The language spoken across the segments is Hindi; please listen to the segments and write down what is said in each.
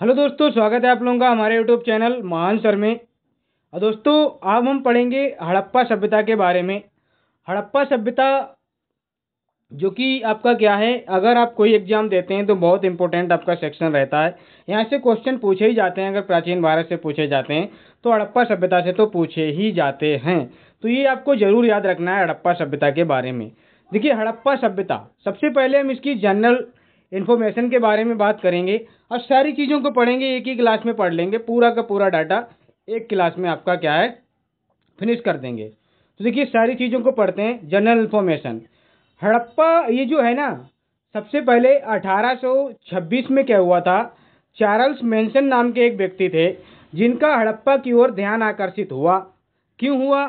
हेलो दोस्तों स्वागत है आप लोगों का हमारे यूट्यूब चैनल महान सर में और दोस्तों अब हम पढ़ेंगे हड़प्पा सभ्यता के बारे में हड़प्पा सभ्यता जो कि आपका क्या है अगर आप कोई एग्जाम देते हैं तो बहुत इंपॉर्टेंट आपका सेक्शन रहता है यहाँ से क्वेश्चन पूछे ही जाते हैं अगर प्राचीन भारत से पूछे जाते हैं तो हड़प्पा सभ्यता से तो पूछे ही जाते हैं तो ये आपको ज़रूर याद रखना है हड़प्पा सभ्यता के बारे में देखिए हड़प्पा सभ्यता सबसे पहले हम इसकी जनरल इन्फॉर्मेशन के बारे में बात करेंगे और सारी चीज़ों को पढ़ेंगे एक ही क्लास में पढ़ लेंगे पूरा का पूरा डाटा एक क्लास में आपका क्या है फिनिश कर देंगे तो देखिए सारी चीज़ों को पढ़ते हैं जनरल इन्फॉर्मेशन हड़प्पा ये जो है ना सबसे पहले 1826 में क्या हुआ था चार्ल्स मैंसन नाम के एक व्यक्ति थे जिनका हड़प्पा की ओर ध्यान आकर्षित हुआ क्यों हुआ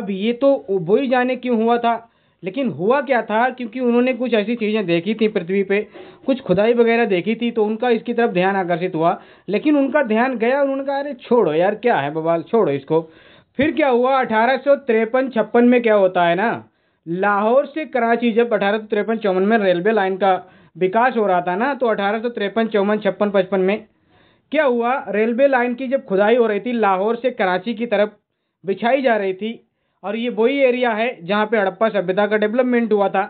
अब ये तो वो ही जाने क्यों हुआ था लेकिन हुआ क्या था क्योंकि उन्होंने कुछ ऐसी चीज़ें देखी थी पृथ्वी पे कुछ खुदाई वगैरह देखी थी तो उनका इसकी तरफ ध्यान आकर्षित हुआ लेकिन उनका ध्यान गया और उन्होंने कहा अरे छोड़ो यार क्या है बवाल छोड़ो इसको फिर क्या हुआ अठारह सौ तिरपन छप्पन में क्या होता है ना लाहौर से कराची जब अठारह सौ तिरपन चौवन में रेलवे लाइन का विकास हो रहा था ना तो अठारह सौ तिरपन चौवन छप्पन पचपन में क्या हुआ रेलवे लाइन की जब खुदाई हो रही थी लाहौर से कराची की तरफ बिछाई जा रही थी और ये वही एरिया है जहाँ पे हड़प्पा सभ्यता का डेवलपमेंट हुआ था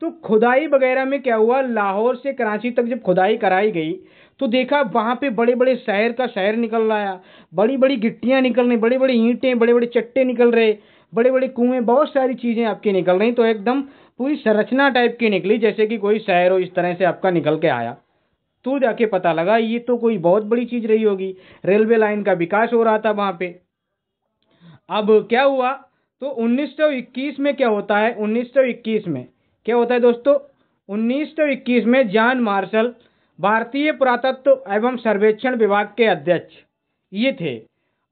तो खुदाई वगैरह में क्या हुआ लाहौर से कराची तक जब खुदाई कराई गई तो देखा वहाँ पे बड़े बड़े शहर का शहर निकल है बड़ी बड़ी गिट्टियाँ निकल रही बड़े बड़े ईंटें बड़े बड़े चट्टे निकल रहे बड़े बड़े कुएँ बहुत सारी चीज़ें आपकी निकल रही तो एकदम पूरी संरचना टाइप की निकली जैसे कि कोई शहर हो इस तरह से आपका निकल के आया तो जाके पता लगा ये तो कोई बहुत बड़ी चीज़ रही होगी रेलवे लाइन का विकास हो रहा था वहाँ पे अब क्या हुआ तो 1921 में क्या होता है 1921 में क्या होता है दोस्तों 1921 में जॉन मार्शल भारतीय पुरातत्व एवं सर्वेक्षण विभाग के अध्यक्ष ये थे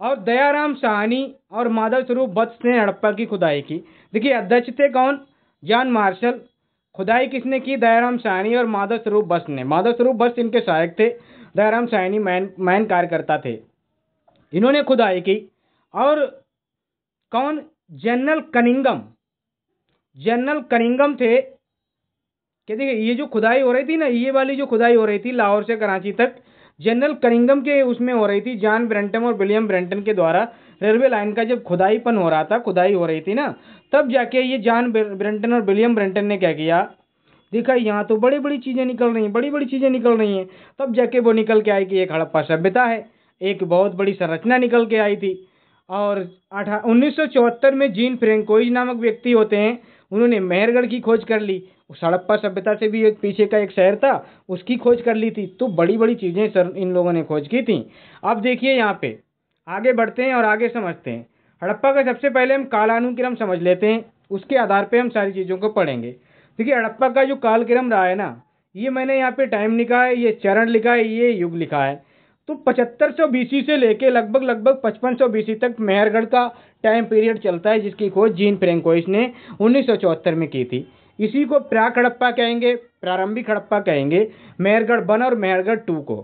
और दयाराम साहनी और माधव स्वरूप बत्स ने हड़प्पा की खुदाई की देखिए अध्यक्ष थे कौन जॉन मार्शल खुदाई किसने की दयाराम साहनी और माधव स्वरूप बस ने माधव स्वरूप बस इनके सहायक थे दयाराम साहनी मैन मैन कार्यकर्ता थे इन्होंने खुदाई की और कौन जनरल कनिंगम जनरल कनिंगम थे कि देखिए ये जो खुदाई हो रही थी ना ये वाली जो खुदाई हो रही थी लाहौर से कराची तक जनरल कनिंगम के उसमें हो रही थी जॉन ब्रेंटम और विलियम ब्रेंटन के द्वारा रेलवे लाइन का जब खुदाईपन हो रहा था खुदाई हो रही थी ना तब जाके ये जॉन ब्रेंटन और विलियम ब्रेंटन ने क्या किया देखा यहाँ तो बड़ी बड़ी चीज़ें निकल रही हैं बड़ी बड़ी चीज़ें निकल रही हैं तब जाके वो निकल के आई कि एक हड़प्पा सभ्यता है एक बहुत बड़ी संरचना निकल के आई थी और अठा उन्नीस में जीन फ्रेंकोइज नामक व्यक्ति होते हैं उन्होंने मेहरगढ़ की खोज कर ली हड़प्पा सभ्यता से भी एक पीछे का एक शहर था उसकी खोज कर ली थी तो बड़ी बड़ी चीज़ें सर इन लोगों ने खोज की थी अब देखिए यहाँ पे आगे बढ़ते हैं और आगे समझते हैं हड़प्पा का सबसे पहले हम कालानुक्रम समझ लेते हैं उसके आधार पे हम सारी चीज़ों को पढ़ेंगे देखिए हड़प्पा का जो कालक्रम रहा है ना ये मैंने यहाँ पर टाइम लिखा है ये चरण लिखा है ये युग लिखा है तो पचहत्तर सौ बीसी से लेके लगभग लगभग पचपन सौ बीसी तक मेहरगढ़ का टाइम पीरियड चलता है जिसकी खोज जीन फ्रेंकोइस ने उन्नीस में की थी इसी को प्राक हड़प्पा कहेंगे प्रारंभिक हड़प्पा कहेंगे मेहरगढ़ वन और मेहरगढ़ टू को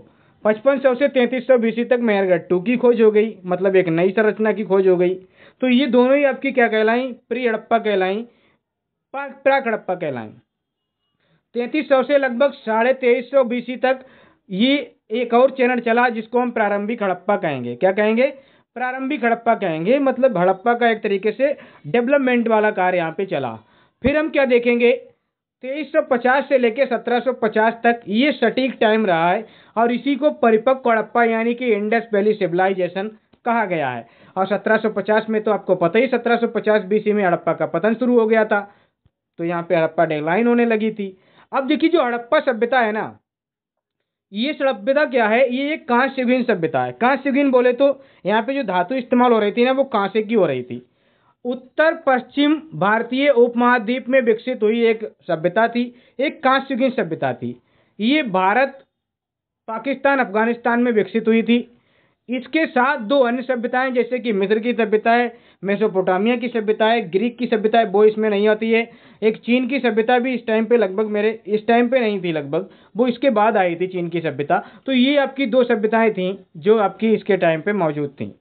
पचपन सौ से तैंतीस सौ बीसी तक मेहरगढ़ टू की खोज हो गई मतलब एक नई संरचना की खोज हो गई तो ये दोनों ही आपकी क्या कहलाई प्री हड़प्पा कहलाई प्राक हड़प्पा कहलाई तैंतीस सौ से लगभग साढ़े तेईस सौ बीसी तक ये एक और चरण चला जिसको हम प्रारंभिक हड़प्पा कहेंगे क्या कहेंगे प्रारंभिक हड़प्पा कहेंगे मतलब हड़प्पा का एक तरीके से डेवलपमेंट वाला कार्य यहाँ पे चला फिर हम क्या देखेंगे 2350 से लेकर 1750 तक ये सटीक टाइम रहा है और इसी को परिपक्व हड़प्पा यानी कि इंडस वैली सिविलाइजेशन कहा गया है और 1750 में तो आपको पता ही 1750 बीसी में हड़प्पा का पतन शुरू हो गया था तो यहाँ पे हड़प्पा डेलाइन होने लगी थी अब देखिए जो हड़प्पा सभ्यता है ना ये सभ्यता क्या है ये एक कांस्यविहीन सभ्यता है कांस्यविहीन बोले तो यहाँ पे जो धातु इस्तेमाल हो रही थी ना वो कांसे की हो रही थी उत्तर पश्चिम भारतीय उपमहाद्वीप में विकसित हुई एक सभ्यता थी एक कांस्यविहीन सभ्यता थी ये भारत पाकिस्तान अफगानिस्तान में विकसित हुई थी इसके साथ दो अन्य सभ्यताएं जैसे कि मिस्र की सभ्यता है मेसोपोटामिया की सभ्यता है ग्रीक की सभ्यता है वो इसमें नहीं आती है एक चीन की सभ्यता भी इस टाइम पे लगभग मेरे इस टाइम पे नहीं थी लगभग वो इसके बाद आई थी चीन की सभ्यता तो ये आपकी दो सभ्यताएं थीं जो आपकी इसके टाइम पर मौजूद थी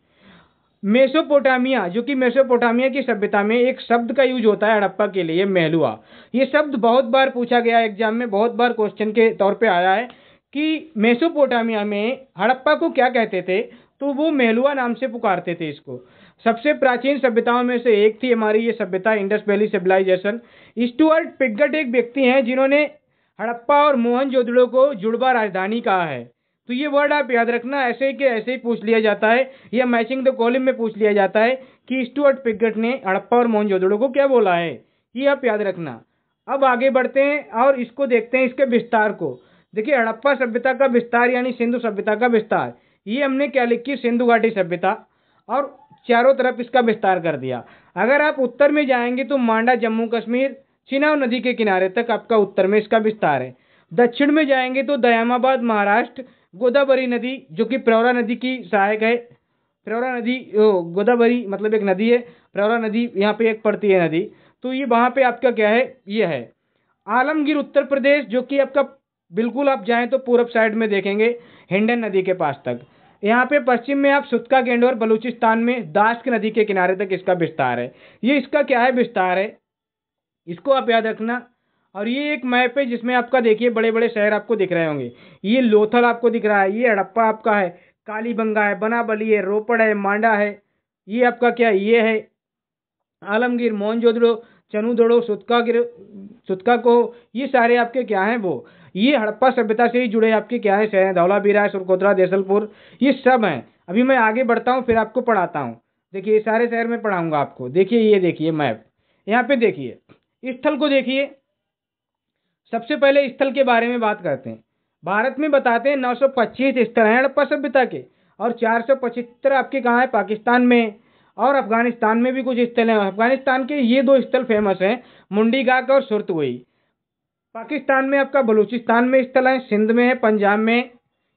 मेसोपोटामिया जो कि मेसोपोटामिया की सभ्यता में एक शब्द का यूज होता है हड़प्पा के लिए महलुआ ये शब्द बहुत बार पूछा गया एग्जाम में बहुत बार क्वेश्चन के तौर पे आया है कि मेसोपोटामिया में हड़प्पा को क्या कहते थे तो वो मेहलुआ नाम से पुकारते थे इसको सबसे प्राचीन सभ्यताओं में से एक थी हमारी ये सभ्यता Indus Valley civilization Stuart Piggott एक व्यक्ति हैं जिन्होंने हड़प्पा और मोहनजोदड़ो को जुड़वा राजधानी कहा है तो ये वर्ड आप याद रखना ऐसे के ऐसे ही पूछ लिया जाता है या मैचिंग द कॉलम में पूछ लिया जाता है कि स्टुअर्ट पिगट ने हड़प्पा और मोहनजोदड़ो को क्या बोला है ये आप याद रखना अब आगे बढ़ते हैं और इसको देखते हैं इसके विस्तार को देखिए हड़प्पा सभ्यता का विस्तार यानी सिंधु सभ्यता का विस्तार ये हमने क्या लिखी सिंधु घाटी सभ्यता और चारों तरफ इसका विस्तार कर दिया अगर आप उत्तर में जाएंगे तो मांडा जम्मू कश्मीर चिनाव नदी के किनारे तक आपका उत्तर में इसका विस्तार है दक्षिण में जाएंगे तो दयामाबाद महाराष्ट्र गोदावरी नदी जो कि प्रौरा नदी की सहायक है प्रौरा नदी गोदावरी मतलब एक नदी है प्रौरा नदी यहाँ पे एक पड़ती है नदी तो ये वहाँ पे आपका क्या है ये है आलमगीर उत्तर प्रदेश जो कि आपका बिल्कुल आप जाएँ तो पूरब साइड में देखेंगे हिंडन नदी के पास तक यहाँ पे पश्चिम में आप सुतका गेंड और बलूचिस्तान में दाश्क नदी के किनारे तक इसका विस्तार है ये इसका क्या है विस्तार है इसको आप याद रखना और ये एक मैप है जिसमें आपका देखिए बड़े बड़े शहर आपको दिख रहे होंगे ये लोथल आपको दिख रहा है ये हड़प्पा आपका है कालीबंगा है बनाबली है रोपड़ है मांडा है ये आपका क्या ये है आलमगीर मोहनजोदड़ो चनूदड़ो सुतका गिर सुतका को ये सारे आपके क्या हैं वो ये हड़प्पा सभ्यता से ही जुड़े आपके क्या है शहर बीरा सुरकोतरा जैसलपुर ये सब हैं अभी मैं आगे बढ़ता हूँ फिर आपको पढ़ाता हूँ देखिए सारे शहर में पढ़ाऊँगा आपको देखिए ये देखिए मैप यहाँ पे देखिए स्थल को देखिए सबसे पहले स्थल के बारे में बात करते हैं भारत में बताते हैं नौ स्थल हैं हड़प्पा सभ्यता के और चार आपके कहाँ हैं पाकिस्तान में और अफगानिस्तान में भी कुछ स्थल हैं अफगानिस्तान के ये दो स्थल फेमस हैं मुंडी गाक और सुरतगोई पाकिस्तान में आपका बलूचिस्तान में स्थल है सिंध में है पंजाब में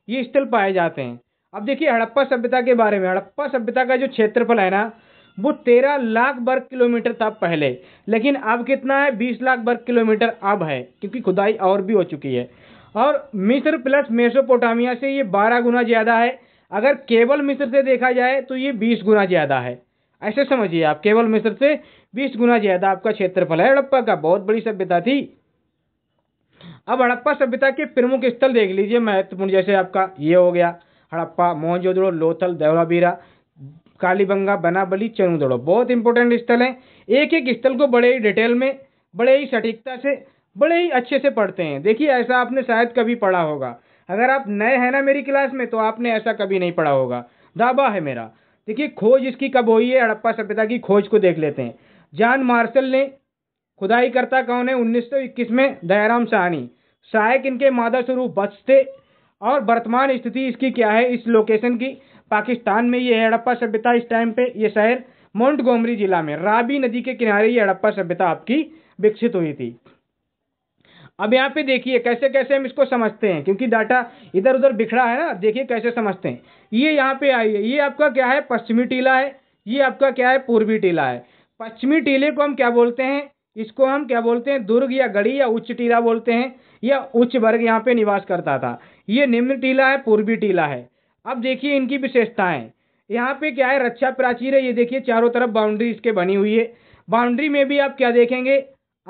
ये स्थल पाए जाते हैं अब देखिए हड़प्पा सभ्यता के बारे में हड़प्पा सभ्यता का जो क्षेत्रफल है ना वो तेरह लाख वर्ग किलोमीटर था पहले लेकिन अब कितना है बीस लाख वर्ग किलोमीटर अब है क्योंकि खुदाई और भी हो चुकी है और मिस्र प्लस मेसोपोटामिया से ये बारह गुना ज़्यादा है अगर केवल मिस्र से देखा जाए तो ये बीस गुना ज़्यादा है ऐसे समझिए आप केवल मिस्र से बीस गुना ज़्यादा आपका क्षेत्रफल है हड़प्पा का बहुत बड़ी सभ्यता थी अब हड़प्पा सभ्यता के प्रमुख स्थल देख लीजिए महत्वपूर्ण जैसे आपका ये हो गया हड़प्पा मोहनजोदड़ो लोथल देवराबीरा कालीबंगा बनाबली चरुदड़ो बहुत इंपॉर्टेंट स्थल हैं एक एक स्थल को बड़े ही डिटेल में बड़े ही सटीकता से बड़े ही अच्छे से पढ़ते हैं देखिए ऐसा आपने शायद कभी पढ़ा होगा अगर आप नए हैं ना मेरी क्लास में तो आपने ऐसा कभी नहीं पढ़ा होगा दावा है मेरा देखिए खोज इसकी कब हुई है हड़प्पा सभ्यता की खोज को देख लेते हैं जान मार्शल ने खुदाई करता कौन है 1921 में दयाराम साहनी सहायक इनके मादा स्वरूप बचते और वर्तमान स्थिति इसकी क्या है इस लोकेशन की पाकिस्तान में ये हड़प्पा सभ्यता इस टाइम पे ये शहर गोमरी जिला में राबी नदी के किनारे ये हड़प्पा सभ्यता आपकी विकसित हुई थी अब यहाँ पे देखिए कैसे कैसे हम इसको समझते हैं क्योंकि डाटा इधर उधर बिखरा है ना देखिए कैसे समझते हैं ये यहाँ पे आई है ये आपका क्या है पश्चिमी टीला है ये आपका क्या है पूर्वी टीला है पश्चिमी टीले को हम क्या बोलते हैं इसको हम क्या बोलते हैं दुर्ग या गढ़ी या उच्च टीला बोलते हैं या उच्च वर्ग यहाँ पे निवास करता था ये निम्न टीला है पूर्वी टीला है अब देखिए इनकी विशेषताएं यहाँ पे क्या है रक्षा प्राचीर है ये देखिए चारों तरफ बाउंड्री इसके बनी हुई है बाउंड्री में भी आप क्या देखेंगे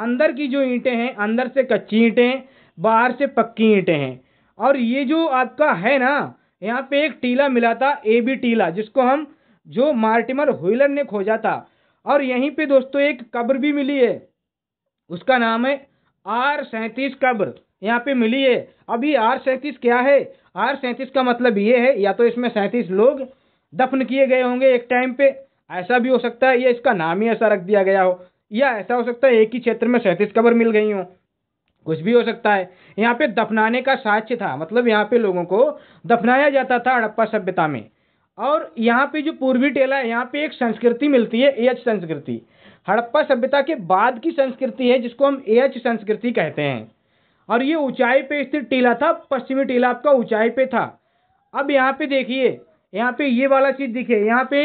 अंदर की जो ईंटें हैं अंदर से कच्ची ईंटें हैं बाहर से पक्की ईंटें हैं और ये जो आपका है ना यहाँ पे एक टीला मिला था ए बी टीला जिसको हम जो मार्टिमर हुईलर ने खोजा था और यहीं पे दोस्तों एक कब्र भी मिली है उसका नाम है आर सैंतीस कब्र यहाँ पे मिली है अभी आर सैंतीस क्या है आर सैंतीस का मतलब ये है या तो इसमें सैंतीस लोग दफन किए गए होंगे एक टाइम पे ऐसा भी हो सकता है या इसका नाम ही ऐसा रख दिया गया हो या ऐसा हो सकता है एक ही क्षेत्र में सैंतीस कब्र मिल गई हो कुछ भी हो सकता है यहाँ पे दफनाने का साक्ष्य था मतलब यहाँ पे लोगों को दफनाया जाता था हड़प्पा सभ्यता में और यहाँ पे जो पूर्वी टेला है यहाँ पे एक संस्कृति मिलती है एच संस्कृति हड़प्पा सभ्यता के बाद की संस्कृति है जिसको हम एच संस्कृति कहते हैं और ये ऊंचाई पे स्थित टीला था पश्चिमी टीला आपका ऊंचाई पे था अब यहाँ पे देखिए यहाँ पे ये वाला चीज़ दिखे यहाँ पे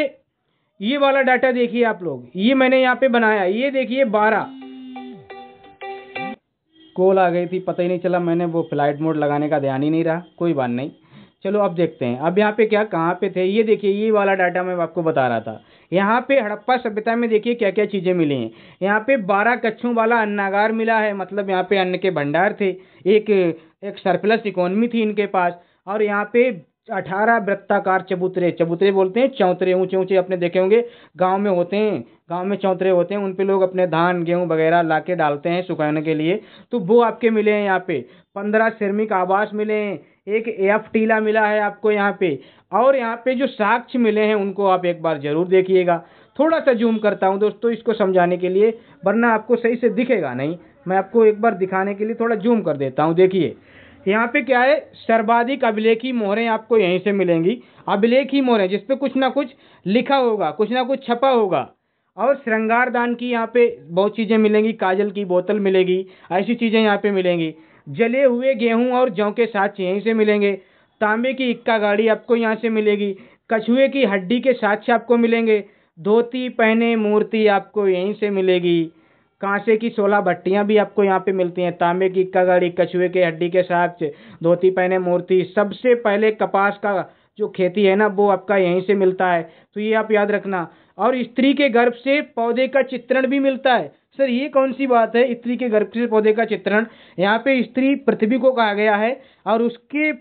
ये वाला डाटा देखिए आप लोग ये मैंने यहाँ पे बनाया ये देखिए बारह कॉल आ गई थी पता ही नहीं चला मैंने वो फ्लाइट मोड लगाने का ध्यान ही नहीं रहा कोई बात नहीं चलो अब देखते हैं अब यहाँ पे क्या कहाँ पे थे ये देखिए ये वाला डाटा मैं आपको बता रहा था यहाँ पे हड़प्पा सभ्यता में देखिए क्या क्या चीज़ें मिली हैं यहाँ पे बारह कच्छों वाला अन्नागार मिला है मतलब यहाँ पे अन्न के भंडार थे एक एक सरप्लस इकोनॉमी थी इनके पास और यहाँ पे अठारह वृत्ताकार चबूतरे चबूतरे बोलते हैं चौतरे ऊंचे ऊंचे अपने देखे होंगे गांव में होते हैं गांव में चौतरे होते हैं उन पे लोग अपने धान गेहूं वगैरह ला के डालते हैं सुखाने के लिए तो वो आपके मिले हैं यहाँ पे पंद्रह श्रमिक आवास मिले हैं एक एफ टीला मिला है आपको यहाँ पे और यहाँ पे जो साक्ष्य मिले हैं उनको आप एक बार ज़रूर देखिएगा थोड़ा सा जूम करता हूँ दोस्तों इसको समझाने के लिए वरना आपको सही से दिखेगा नहीं मैं आपको एक बार दिखाने के लिए थोड़ा जूम कर देता हूँ देखिए यहाँ पे क्या है सर्वाधिक अभिलेखी मोहरें आपको यहीं से मिलेंगी अभिलेखी मोहरें जिस पर कुछ ना कुछ लिखा होगा कुछ ना कुछ छपा होगा और श्रृंगार दान की यहाँ पे बहुत चीज़ें मिलेंगी काजल की बोतल मिलेगी ऐसी चीज़ें यहाँ पे मिलेंगी जले हुए गेहूं और जौ के साथ यहीं से मिलेंगे तांबे की इक्का गाड़ी आपको यहाँ से मिलेगी कछुए की हड्डी के साक्ष्य आपको मिलेंगे धोती पहने मूर्ति आपको यहीं से मिलेगी कांसे की सोलह भट्टियाँ भी आपको यहाँ पे मिलती हैं तांबे की इक्का गाड़ी कछुए के हड्डी के साथ धोती पहने मूर्ति सबसे पहले कपास का जो खेती है ना वो आपका यहीं से मिलता है तो ये आप याद रखना और स्त्री के गर्भ से पौधे का चित्रण भी मिलता है सर ये कौन सी बात है स्त्री के गर्भ से पौधे का चित्रण यहाँ पे स्त्री पृथ्वी को कहा गया है और उसके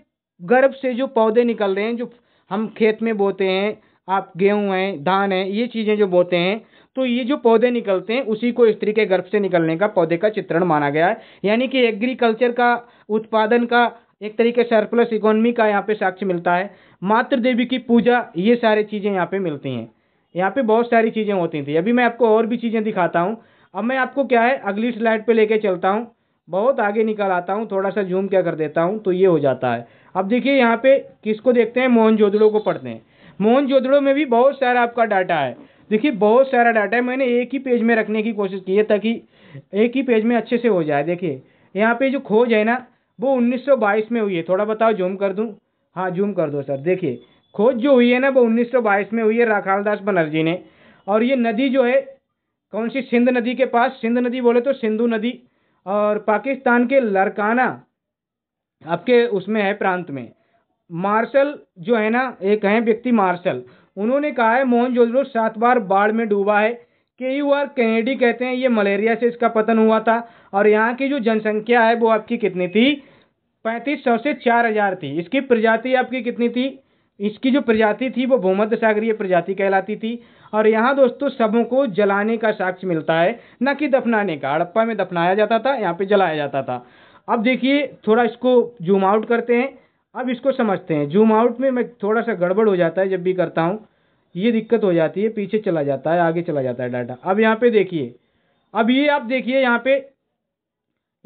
गर्भ से जो पौधे निकल रहे हैं जो हम खेत में बोते हैं आप गेहूँ हैं धान है ये चीज़ें जो बोते हैं तो ये जो पौधे निकलते हैं उसी को स्त्री के गर्भ से निकलने का पौधे का चित्रण माना गया है यानी कि एग्रीकल्चर का उत्पादन का एक तरीके सरप्लस इकोनॉमी का यहाँ पे साक्ष्य मिलता है मातृ देवी की पूजा ये सारी चीज़ें यहाँ पे मिलती हैं यहाँ पे बहुत सारी चीज़ें होती थी अभी मैं आपको और भी चीज़ें दिखाता हूँ अब मैं आपको क्या है अगली स्लाइड पे लेके चलता हूँ बहुत आगे निकल आता हूँ थोड़ा सा जूम क्या कर देता हूँ तो ये हो जाता है अब देखिए यहाँ पे किसको देखते हैं मोहन जोदड़ो को पढ़ते हैं मोहन जोदड़ो में भी बहुत सारा आपका डाटा है देखिए बहुत सारा डाटा है मैंने एक ही पेज में रखने की कोशिश की है ताकि एक ही पेज में अच्छे से हो जाए देखिए यहाँ पर जो खोज है ना वो उन्नीस में हुई है थोड़ा बताओ जूम कर दूँ हाँ जूम कर दो सर देखिए खोज जो हुई है ना वो 1922 में हुई है राखाल बनर्जी ने और ये नदी जो है कौन सी सिंध नदी के पास सिंध नदी बोले तो सिंधु नदी और पाकिस्तान के लरकाना आपके उसमें है प्रांत में मार्शल जो है ना एक है व्यक्ति मार्शल उन्होंने कहा है मोहन सात बार बाढ़ में डूबा है के यू आर कैनेडी कहते हैं ये मलेरिया से इसका पतन हुआ था और यहाँ की जो जनसंख्या है वो आपकी कितनी थी पैंतीस सौ से चार हजार थी इसकी प्रजाति आपकी कितनी थी इसकी जो प्रजाति थी वो भूमध्य सागरीय प्रजाति कहलाती थी और यहाँ दोस्तों सबों को जलाने का साक्ष्य मिलता है न कि दफनाने का हड़प्पा में दफनाया जाता था यहाँ पर जलाया जाता था अब देखिए थोड़ा इसको जूम आउट करते हैं अब इसको समझते हैं जूम आउट में मैं थोड़ा सा गड़बड़ हो जाता है जब भी करता हूँ ये दिक्कत हो जाती है पीछे चला जाता है आगे चला जाता है डाटा अब यहाँ पे देखिए अब ये आप देखिए यहाँ पे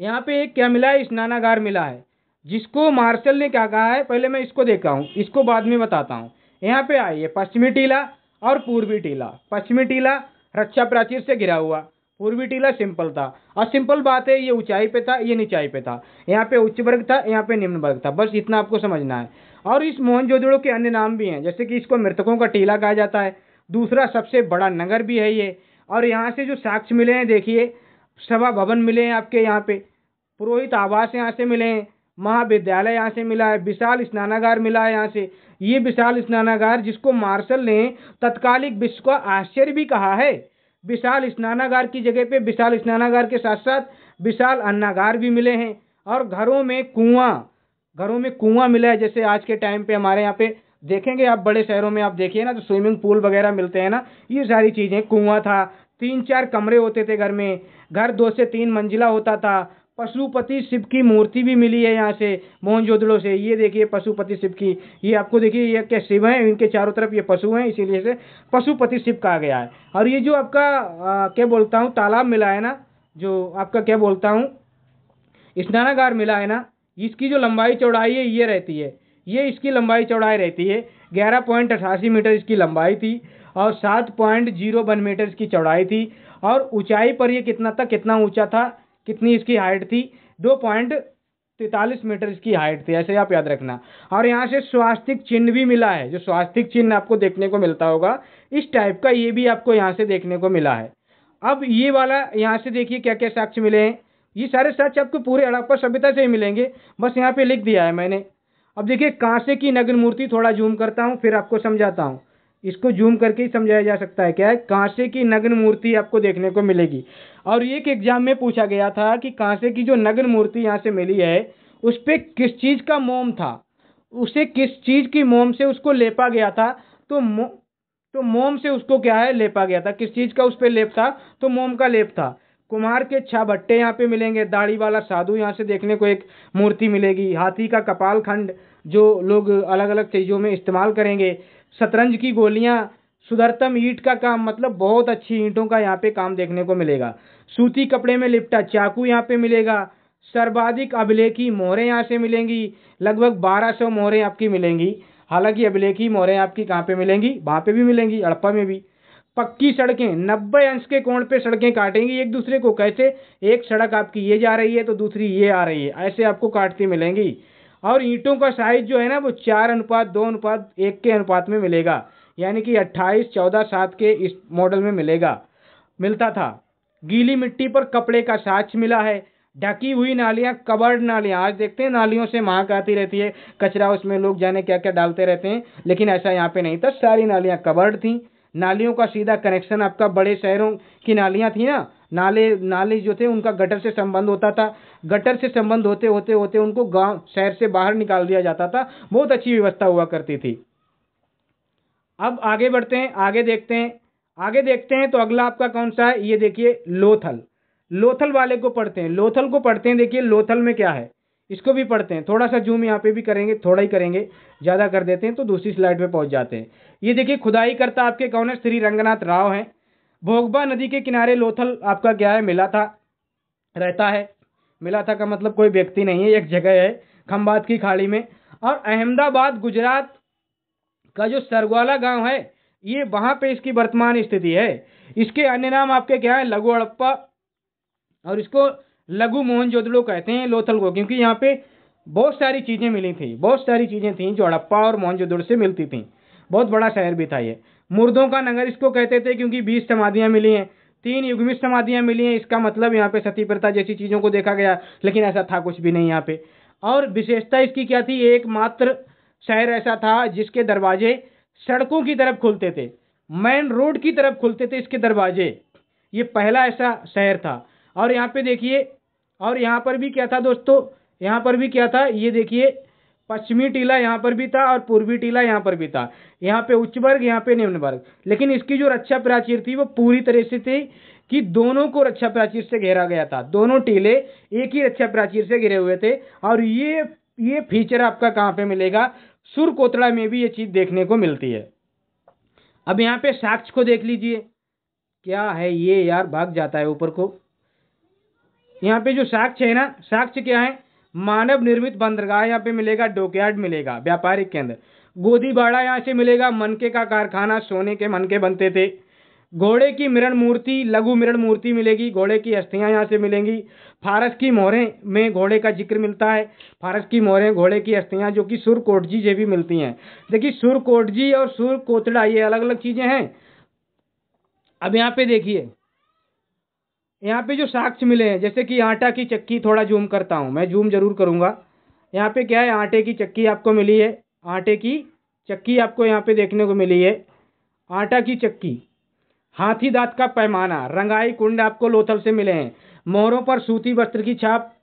यहाँ पे एक क्या मिला है स्नानागार मिला है जिसको मार्शल ने क्या कहा है पहले मैं इसको देखा हूँ इसको बाद में बताता हूँ यहाँ पे आइए पश्चिमी टीला और पूर्वी टीला पश्चिमी टीला रक्षा प्राचीर से घिरा हुआ पूर्वी टीला सिंपल था और सिंपल बात है ये ऊंचाई पे था ये निचाई पे था यहाँ पे उच्च वर्ग था यहाँ पे निम्न वर्ग था बस इतना आपको समझना है और इस मोहनजोदड़ो के अन्य नाम भी हैं जैसे कि इसको मृतकों का टीला कहा जाता है दूसरा सबसे बड़ा नगर भी है ये और यहाँ से जो साक्ष्य मिले हैं देखिए सभा भवन मिले हैं आपके यहाँ पे पुरोहित आवास यहाँ से मिले हैं महाविद्यालय यहाँ से मिला है विशाल स्नानागार मिला है यहाँ से ये विशाल स्नानागार जिसको मार्शल ने तत्कालिक विश्व का आश्चर्य भी कहा है विशाल स्नानागार की जगह पे विशाल स्नानागार के साथ साथ विशाल अन्नागार भी मिले हैं और घरों में कुआं घरों में कुआं मिला है जैसे आज के टाइम पे हमारे यहाँ पे देखेंगे आप बड़े शहरों में आप देखिए ना तो स्विमिंग पूल वगैरह मिलते हैं ना ये सारी चीज़ें कुआं था तीन चार कमरे होते थे घर में घर दो से तीन मंजिला होता था पशुपति शिव की मूर्ति भी मिली है यहाँ से मोहनजोदड़ो से ये देखिए पशुपति शिव की ये आपको देखिए ये क्या शिव हैं इनके चारों तरफ ये पशु हैं इसीलिए से पशुपति शिव कहा गया है और ये जो आपका आ, क्या बोलता हूँ तालाब मिला है ना जो आपका क्या बोलता हूँ स्नानागार मिला है ना इसकी जो लंबाई चौड़ाई है ये रहती है ये इसकी लंबाई चौड़ाई रहती है ग्यारह पॉइंट अठासी मीटर इसकी लंबाई थी और सात पॉइंट जीरो वन मीटर इसकी चौड़ाई थी और ऊँचाई पर ये कितना था कितना ऊँचा था कितनी इसकी हाइट थी दो पॉइंट तैतालीस मीटर इसकी हाइट थी ऐसे आप याद रखना और यहाँ से स्वास्तिक चिन्ह भी मिला है जो स्वास्तिक चिन्ह आपको देखने को मिलता होगा इस टाइप का ये भी आपको यहाँ से देखने को मिला है अब ये वाला यहाँ से देखिए क्या क्या साक्ष्य मिले हैं ये सारे साक्ष्य आपको पूरे हड़प्पा सभ्यता से ही मिलेंगे बस यहाँ पे लिख दिया है मैंने अब देखिए कांसे की नग्न मूर्ति थोड़ा जूम करता हूँ फिर आपको समझाता हूँ इसको जूम करके ही समझाया जा सकता है क्या है कांसे की नग्न मूर्ति आपको देखने को मिलेगी और एक एग्जाम में पूछा गया था कि कांसे की जो नग्न मूर्ति यहाँ से मिली है उस पर किस चीज़ का मोम था उसे किस चीज़ की मोम से उसको लेपा गया था तो मो तो मोम से उसको क्या है लेपा गया था किस चीज़ का उस पर लेप था तो मोम का लेप था कुम्हार के छह भट्टे यहाँ पे मिलेंगे दाढ़ी वाला साधु यहाँ से देखने को एक मूर्ति मिलेगी हाथी का कपाल खंड जो लोग अलग अलग चीज़ों में इस्तेमाल करेंगे शतरंज की गोलियाँ सुधरतम ईंट का काम मतलब बहुत अच्छी ईंटों का यहाँ पे काम देखने को मिलेगा सूती कपड़े में लिपटा चाकू यहाँ पे मिलेगा सर्वाधिक अभिलेखी मोहरें यहाँ से मिलेंगी लगभग बारह सौ मोहरें आपकी मिलेंगी हालांकि अभिलेखी मोहरें आपकी कहाँ पे मिलेंगी वहाँ पे भी मिलेंगी अड़पा में भी पक्की सड़कें नब्बे अंश के कोण पे सड़कें काटेंगी एक दूसरे को कैसे एक सड़क आपकी ये जा रही है तो दूसरी ये आ रही है ऐसे आपको काटती मिलेंगी और ईंटों का साइज जो है ना वो चार अनुपात दो अनुपात एक के अनुपात में मिलेगा यानी कि अट्ठाईस चौदह सात के इस मॉडल में मिलेगा मिलता था गीली मिट्टी पर कपड़े का साच मिला है ढकी हुई नालियाँ कबर्ड नालियाँ आज देखते हैं नालियों से महक आती रहती है कचरा उसमें लोग जाने क्या क्या डालते रहते हैं लेकिन ऐसा यहाँ पे नहीं था सारी नालियाँ कवर्ड थी नालियों का सीधा कनेक्शन आपका बड़े शहरों की नालियाँ थी ना नाले नाले जो थे उनका गटर से संबंध होता था गटर से संबंध होते होते होते उनको गांव शहर से बाहर निकाल दिया जाता था बहुत अच्छी व्यवस्था हुआ करती थी अब आगे बढ़ते हैं आगे देखते हैं आगे देखते हैं तो अगला आपका कौन सा है ये देखिए लोथल लोथल वाले को पढ़ते हैं लोथल को पढ़ते हैं देखिए लोथल में क्या है इसको भी पढ़ते हैं थोड़ा सा जूम यहाँ पे भी करेंगे थोड़ा ही करेंगे ज़्यादा कर देते हैं तो दूसरी स्लाइड पे पहुँच जाते हैं ये देखिए खुदाई करता आपके कौन है श्री रंगनाथ राव हैं भोगबा नदी के किनारे लोथल आपका क्या है मिला था रहता है मिला था का मतलब कोई व्यक्ति नहीं है एक जगह है खम्बात की खाड़ी में और अहमदाबाद गुजरात का जो सरग्वाला गांव है ये वहाँ पे इसकी वर्तमान स्थिति है इसके अन्य नाम आपके क्या है लघु अड़प्पा और इसको लघु मोहनजोदड़ो कहते हैं लोथल को क्योंकि यहाँ पे बहुत सारी चीज़ें मिली थी बहुत सारी चीज़ें थी जो हड़प्पा और मोहन से मिलती थी बहुत बड़ा शहर भी था ये मुर्दों का नगर इसको कहते थे क्योंकि बीस समाधियाँ मिली हैं तीन युगमित समाधियाँ मिली हैं इसका मतलब यहाँ पे सती प्रथा जैसी चीज़ों को देखा गया लेकिन ऐसा था कुछ भी नहीं यहाँ पे और विशेषता इसकी क्या थी एकमात्र शहर ऐसा था जिसके दरवाजे सड़कों की तरफ खुलते थे मेन रोड की तरफ खुलते थे इसके दरवाजे ये पहला ऐसा शहर था और यहाँ पे देखिए और यहाँ पर भी क्या था दोस्तों यहाँ पर भी क्या था ये देखिए पश्चिमी टीला यहाँ पर भी था और पूर्वी टीला यहाँ पर भी था यहाँ पे उच्च वर्ग यहाँ पे निम्न वर्ग लेकिन इसकी जो रक्षा प्राचीर थी वो पूरी तरह से थी कि दोनों को रक्षा प्राचीर से घेरा गया था दोनों टीले एक ही रक्षा प्राचीर से घिरे हुए थे और ये ये फीचर आपका कहाँ पे मिलेगा सुर कोतड़ा में भी ये चीज़ देखने को मिलती है अब यहाँ पे साक्ष को देख लीजिए क्या है ये यार भाग जाता है ऊपर को यहाँ पे जो साक्ष है ना साक्ष क्या है मानव निर्मित बंदरगाह यहाँ पे मिलेगा डोकयार्ड मिलेगा व्यापारिक केंद्र गोदी बाड़ा यहाँ से मिलेगा मनके का कारखाना सोने के मनके बनते थे घोड़े की मिरण मूर्ति लघु मिरण मूर्ति मिलेगी घोड़े की अस्थियाँ यहाँ से मिलेंगी फारस की मोहरें में घोड़े का जिक्र मिलता है फारस की मोहरें घोड़े की अस्थियाँ जो कि सुर कोटजी से भी मिलती हैं देखिए कोटजी और सुर कोतड़ा ये अलग अलग चीज़ें हैं अब यहाँ पे देखिए यहाँ पे जो साक्ष्य मिले हैं जैसे कि आटा की चक्की थोड़ा जूम करता हूँ मैं जूम जरूर करूँगा यहाँ पे क्या है आटे की चक्की आपको मिली है आटे की चक्की आपको यहाँ पे देखने को मिली है आटा की चक्की हाथी दांत का पैमाना रंगाई कुंड आपको लोथल से मिले हैं मोहरों पर सूती वस्त्र की छाप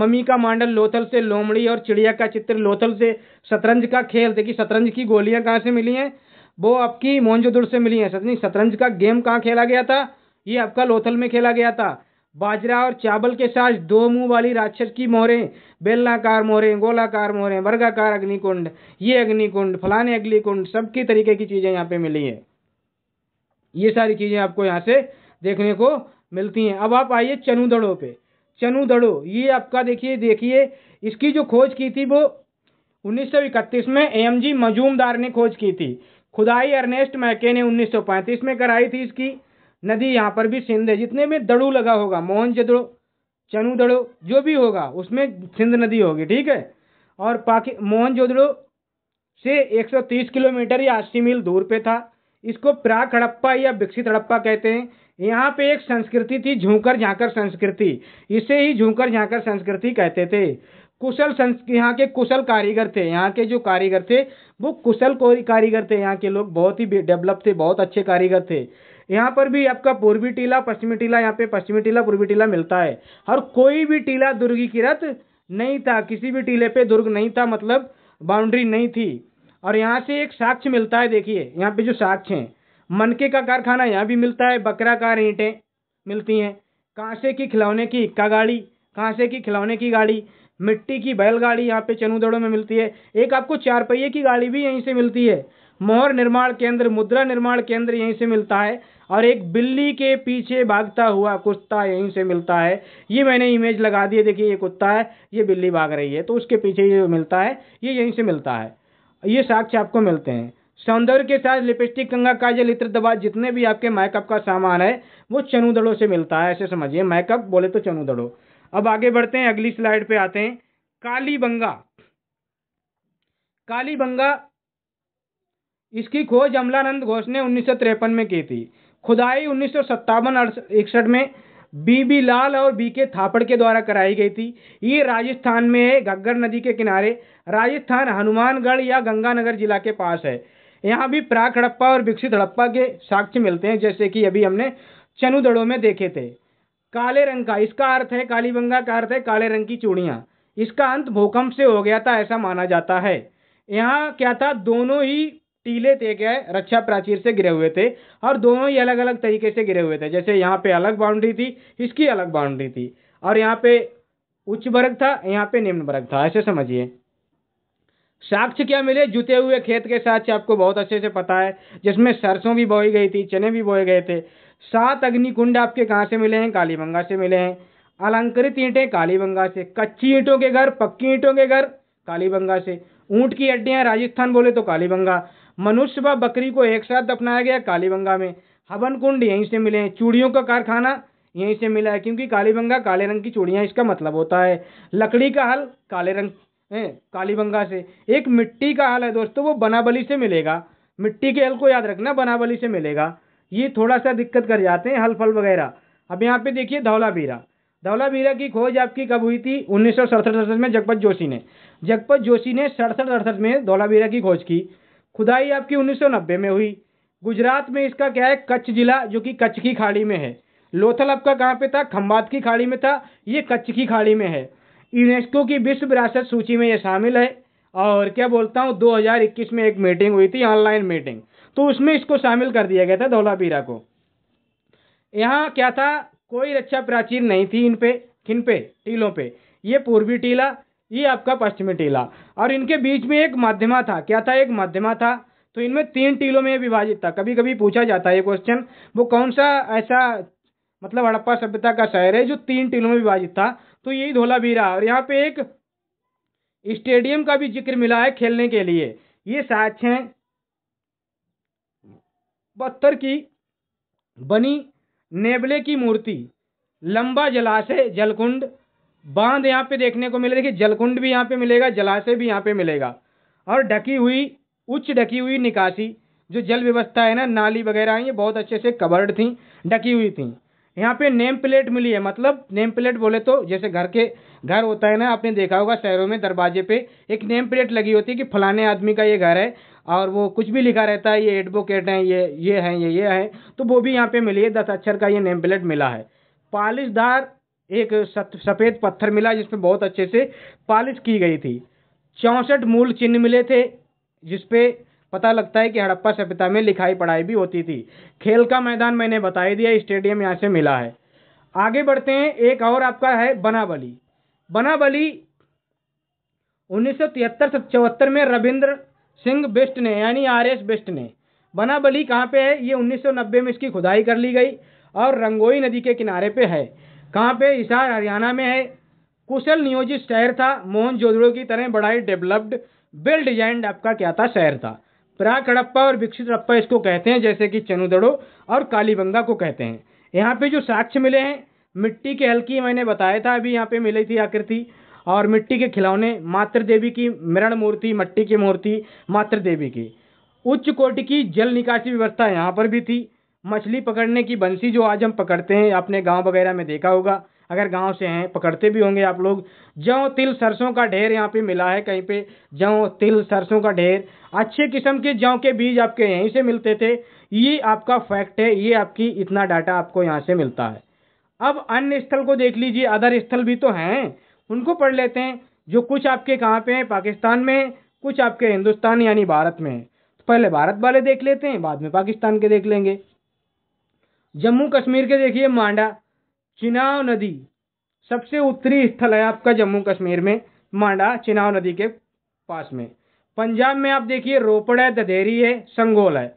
मम्मी का मांडल लोथल से लोमड़ी और चिड़िया का चित्र लोथल से शतरंज का खेल देखिए शतरंज की गोलियां कहाँ से मिली हैं वो आपकी मोहनजोदड़ से मिली हैं सतनी शतरंज का गेम कहाँ खेला गया था ये आपका लोथल में खेला गया था बाजरा और चावल के साथ दो मुंह वाली राक्षस की मोहरें बेलनाकार मोहरें गोलाकार मोहरें वर्गाकार अग्निकुंड ये अग्निकुंड फलाने अग्निकुंड सबकी तरीके की चीज़ें यहाँ पे मिली है ये सारी चीज़ें आपको यहाँ से देखने को मिलती हैं अब आप आइए चनुदड़ो पे चनुदड़ो ये आपका देखिए देखिए इसकी जो खोज की थी वो उन्नीस में एम जी मजूमदार ने खोज की थी खुदाई अर्नेस्ट मैके ने उन्नीस में कराई थी इसकी नदी यहाँ पर भी सिंध है जितने में दड़ू लगा होगा मोहन जदड़ो चनू दड़ो जो भी होगा उसमें सिंध नदी होगी ठीक है और पाकि मोहन जोदड़ो से 130 किलोमीटर या 80 मील दूर पे था इसको प्राक हड़प्पा या विकसित हड़प्पा कहते हैं यहाँ पे एक संस्कृति थी झूकर झांकर संस्कृति इसे ही झूकर झांकर संस्कृति कहते थे कुशल संस यहाँ के कुशल कारीगर थे यहाँ के जो कारीगर थे वो कुशल कारीगर थे यहाँ के लोग बहुत ही डेवलप थे बहुत अच्छे कारीगर थे यहाँ पर भी आपका पूर्वी टीला पश्चिमी टीला यहाँ पे पश्चिमी टीला पूर्वी टीला मिलता है और कोई भी टीला दुर्गी रथ नहीं था किसी भी टीले पे दुर्ग नहीं था मतलब बाउंड्री नहीं थी और यहाँ से एक साक्ष्य मिलता है देखिए यहाँ पे जो साक्ष्य हैं मनके का कारखाना यहाँ भी मिलता है बकरा का ईंटें मिलती हैं कांसे की खिलौने की इक्का गाड़ी कांसे की खिलौने की गाड़ी मिट्टी की बैलगाड़ी यहाँ पे चनूदड़ों में मिलती है एक आपको चार पहिए की गाड़ी भी यहीं से मिलती है मोहर निर्माण केंद्र मुद्रा निर्माण केंद्र यहीं से मिलता है और एक बिल्ली के पीछे भागता हुआ कुत्ता यहीं से मिलता है ये मैंने इमेज लगा दी है देखिए ये कुत्ता है ये बिल्ली भाग रही है तो उसके पीछे ये मिलता है ये यहीं से मिलता है ये साक्ष्य आपको मिलते हैं सौंदर्य के साथ लिपस्टिक कंगा काजल इत्र दबा जितने भी आपके मैकअप का सामान है वो चनूदड़ों से मिलता है ऐसे समझिए मैकअप बोले तो चनूदड़ों अब आगे बढ़ते हैं अगली स्लाइड पे आते हैं काली बंगा काली बंगा इसकी खोज अमलानंद घोष ने उन्नीस में की थी खुदाई उन्नीस सौ में बी बी लाल और बी के थापड़ के द्वारा कराई गई थी ये राजस्थान में है घग्गर नदी के किनारे राजस्थान हनुमानगढ़ या गंगानगर जिला के पास है यहाँ भी प्राक हड़प्पा और विकसित हड़प्पा के साक्ष्य मिलते हैं जैसे कि अभी हमने चनुदड़ों में देखे थे काले रंग का इसका अर्थ है कालीबंगा का अर्थ है काले रंग की चूड़ियाँ इसका अंत भूकंप से हो गया था ऐसा माना जाता है यहाँ क्या था दोनों ही टीले थे क्या है रक्षा प्राचीर से गिरे हुए थे और दोनों ही अलग अलग तरीके से गिरे हुए थे जैसे यहाँ पे अलग बाउंड्री थी इसकी अलग बाउंड्री थी और यहाँ पे उच्च वर्ग था यहाँ पे निम्न वर्ग था ऐसे समझिए साक्ष्य क्या मिले जुते हुए खेत के साक्ष्य आपको बहुत अच्छे से पता है जिसमें सरसों भी बोई गई थी चने भी बोए गए थे सात अग्निकुंड आपके कहाँ से मिले हैं कालीबंगा से मिले हैं अलंकृत ईंटें कालीबंगा से कच्ची ईंटों के घर पक्की ईंटों के घर कालीबंगा से ऊंट की हड्डियाँ राजस्थान बोले तो कालीबंगा मनुष्य व बकरी को एक साथ दफनाया गया कालीबंगा में हवन कुंड यहीं से मिले हैं चूड़ियों का कारखाना यहीं से मिला है क्योंकि कालीबंगा काले रंग की चूड़ियाँ इसका मतलब होता है लकड़ी का हल काले रंग है कालीबंगा से एक मिट्टी का हल है दोस्तों वो बनाबली से मिलेगा मिट्टी के हल को याद रखना बनाबली से मिलेगा ये थोड़ा सा दिक्कत कर जाते हैं हल फल वगैरह अब यहाँ पे देखिए धौलाबीरा धौलाबीरा की खोज आपकी कब हुई थी उन्नीस सौ में जगपत जोशी ने जगपत जोशी ने सड़सठ अड़सठ में धौलाबीरा की खोज की खुदाई आपकी 1990 में हुई गुजरात में इसका क्या है कच्छ जिला जो कि कच्छ की खाड़ी में है लोथल आपका कहाँ पे था खम्बात की खाड़ी में था ये कच्छ की खाड़ी में है यूनेस्को की विश्व विरासत सूची में ये शामिल है और क्या बोलता हूँ 2021 में एक मीटिंग हुई थी ऑनलाइन मीटिंग तो उसमें इसको शामिल कर दिया गया था धौलापीरा को यहाँ क्या था कोई रक्षा प्राचीर नहीं थी इन पे किन पे टीलों पे ये पूर्वी टीला ये आपका पश्चिमी टीला और इनके बीच में एक मध्यमा था क्या था एक मध्यमा था तो इनमें तीन टीलों में विभाजित था कभी कभी पूछा जाता है ये क्वेश्चन वो कौन सा ऐसा मतलब हड़प्पा सभ्यता का शहर है जो तीन टीलों में विभाजित था तो यही धोलावीरा और यहाँ पे एक स्टेडियम का भी जिक्र मिला है खेलने के लिए ये साक्ष हैं पत्थर की बनी नेबले की मूर्ति लंबा जलाशय जलकुंड बांध यहाँ पे देखने को मिले देखिए जलकुंड भी यहाँ पे मिलेगा जलाशय भी यहाँ पे मिलेगा और ढकी हुई उच्च ढकी हुई निकासी जो जल व्यवस्था है ना नाली वगैरह ये बहुत अच्छे से कवर्ड थी ढकी हुई थी यहाँ पे नेम प्लेट मिली है मतलब नेम प्लेट बोले तो जैसे घर के घर होता है ना आपने देखा होगा शहरों में दरवाजे पे एक नेम प्लेट लगी होती है कि फलाने आदमी का ये घर है और वो कुछ भी लिखा रहता है ये एडवोकेट हैं ये ये हैं ये ये हैं तो वो भी यहाँ पे मिली है दस अक्षर का ये नेम प्लेट मिला है पालिशदार एक सफ़ेद पत्थर मिला जिसमें बहुत अच्छे से पालिश की गई थी चौंसठ मूल चिन्ह मिले थे जिसपे पता लगता है कि हड़प्पा सभ्यता में लिखाई पढ़ाई भी होती थी खेल का मैदान मैंने बताई दिया स्टेडियम यहाँ से मिला है आगे बढ़ते हैं एक और आपका है बनाबली बनाबली उन्नीस से चौहत्तर में रविंद्र सिंह बेस्ट ने यानी आर एस बेस्ट ने बनाबली कहाँ पे है ये 1990 में इसकी खुदाई कर ली गई और रंगोई नदी के किनारे पे है कहाँ पे हिसार हरियाणा में है कुशल नियोजित शहर था मोहन जोदड़ो की तरह बड़ा ही डेवलप्ड वेल डिजाइंड आपका क्या था शहर था प्राग हड़प्पा और विकसित रप्पा इसको कहते हैं जैसे कि चनुदड़ो और कालीबंगा को कहते हैं यहाँ पे जो साक्ष्य मिले हैं मिट्टी के हल्की मैंने बताया था अभी यहाँ पे मिली थी आकृति और मिट्टी के खिलौने मातृ देवी की मृण मूर्ति मिट्टी की मूर्ति मातृ देवी की उच्च कोटि की जल निकासी व्यवस्था यहाँ पर भी थी मछली पकड़ने की बंसी जो आज हम पकड़ते हैं आपने गांव वगैरह में देखा होगा अगर गांव से हैं पकड़ते भी होंगे आप लोग जौ तिल सरसों का ढेर यहाँ पे मिला है कहीं पे जौ तिल सरसों का ढेर अच्छे किस्म के जौ के बीज आपके यहीं से मिलते थे ये आपका फैक्ट है ये आपकी इतना डाटा आपको यहाँ से मिलता है अब अन्य स्थल को देख लीजिए अदर स्थल भी तो हैं उनको पढ़ लेते हैं जो कुछ आपके कहाँ पे हैं पाकिस्तान में कुछ आपके हिंदुस्तान यानी भारत में है तो पहले भारत वाले देख लेते हैं बाद में पाकिस्तान के देख लेंगे जम्मू कश्मीर के देखिए मांडा चिनाव नदी सबसे उत्तरी स्थल है आपका जम्मू कश्मीर में मांडा चिनाव नदी के पास में पंजाब में आप देखिए रोपड़ है दधेरी है संगोल है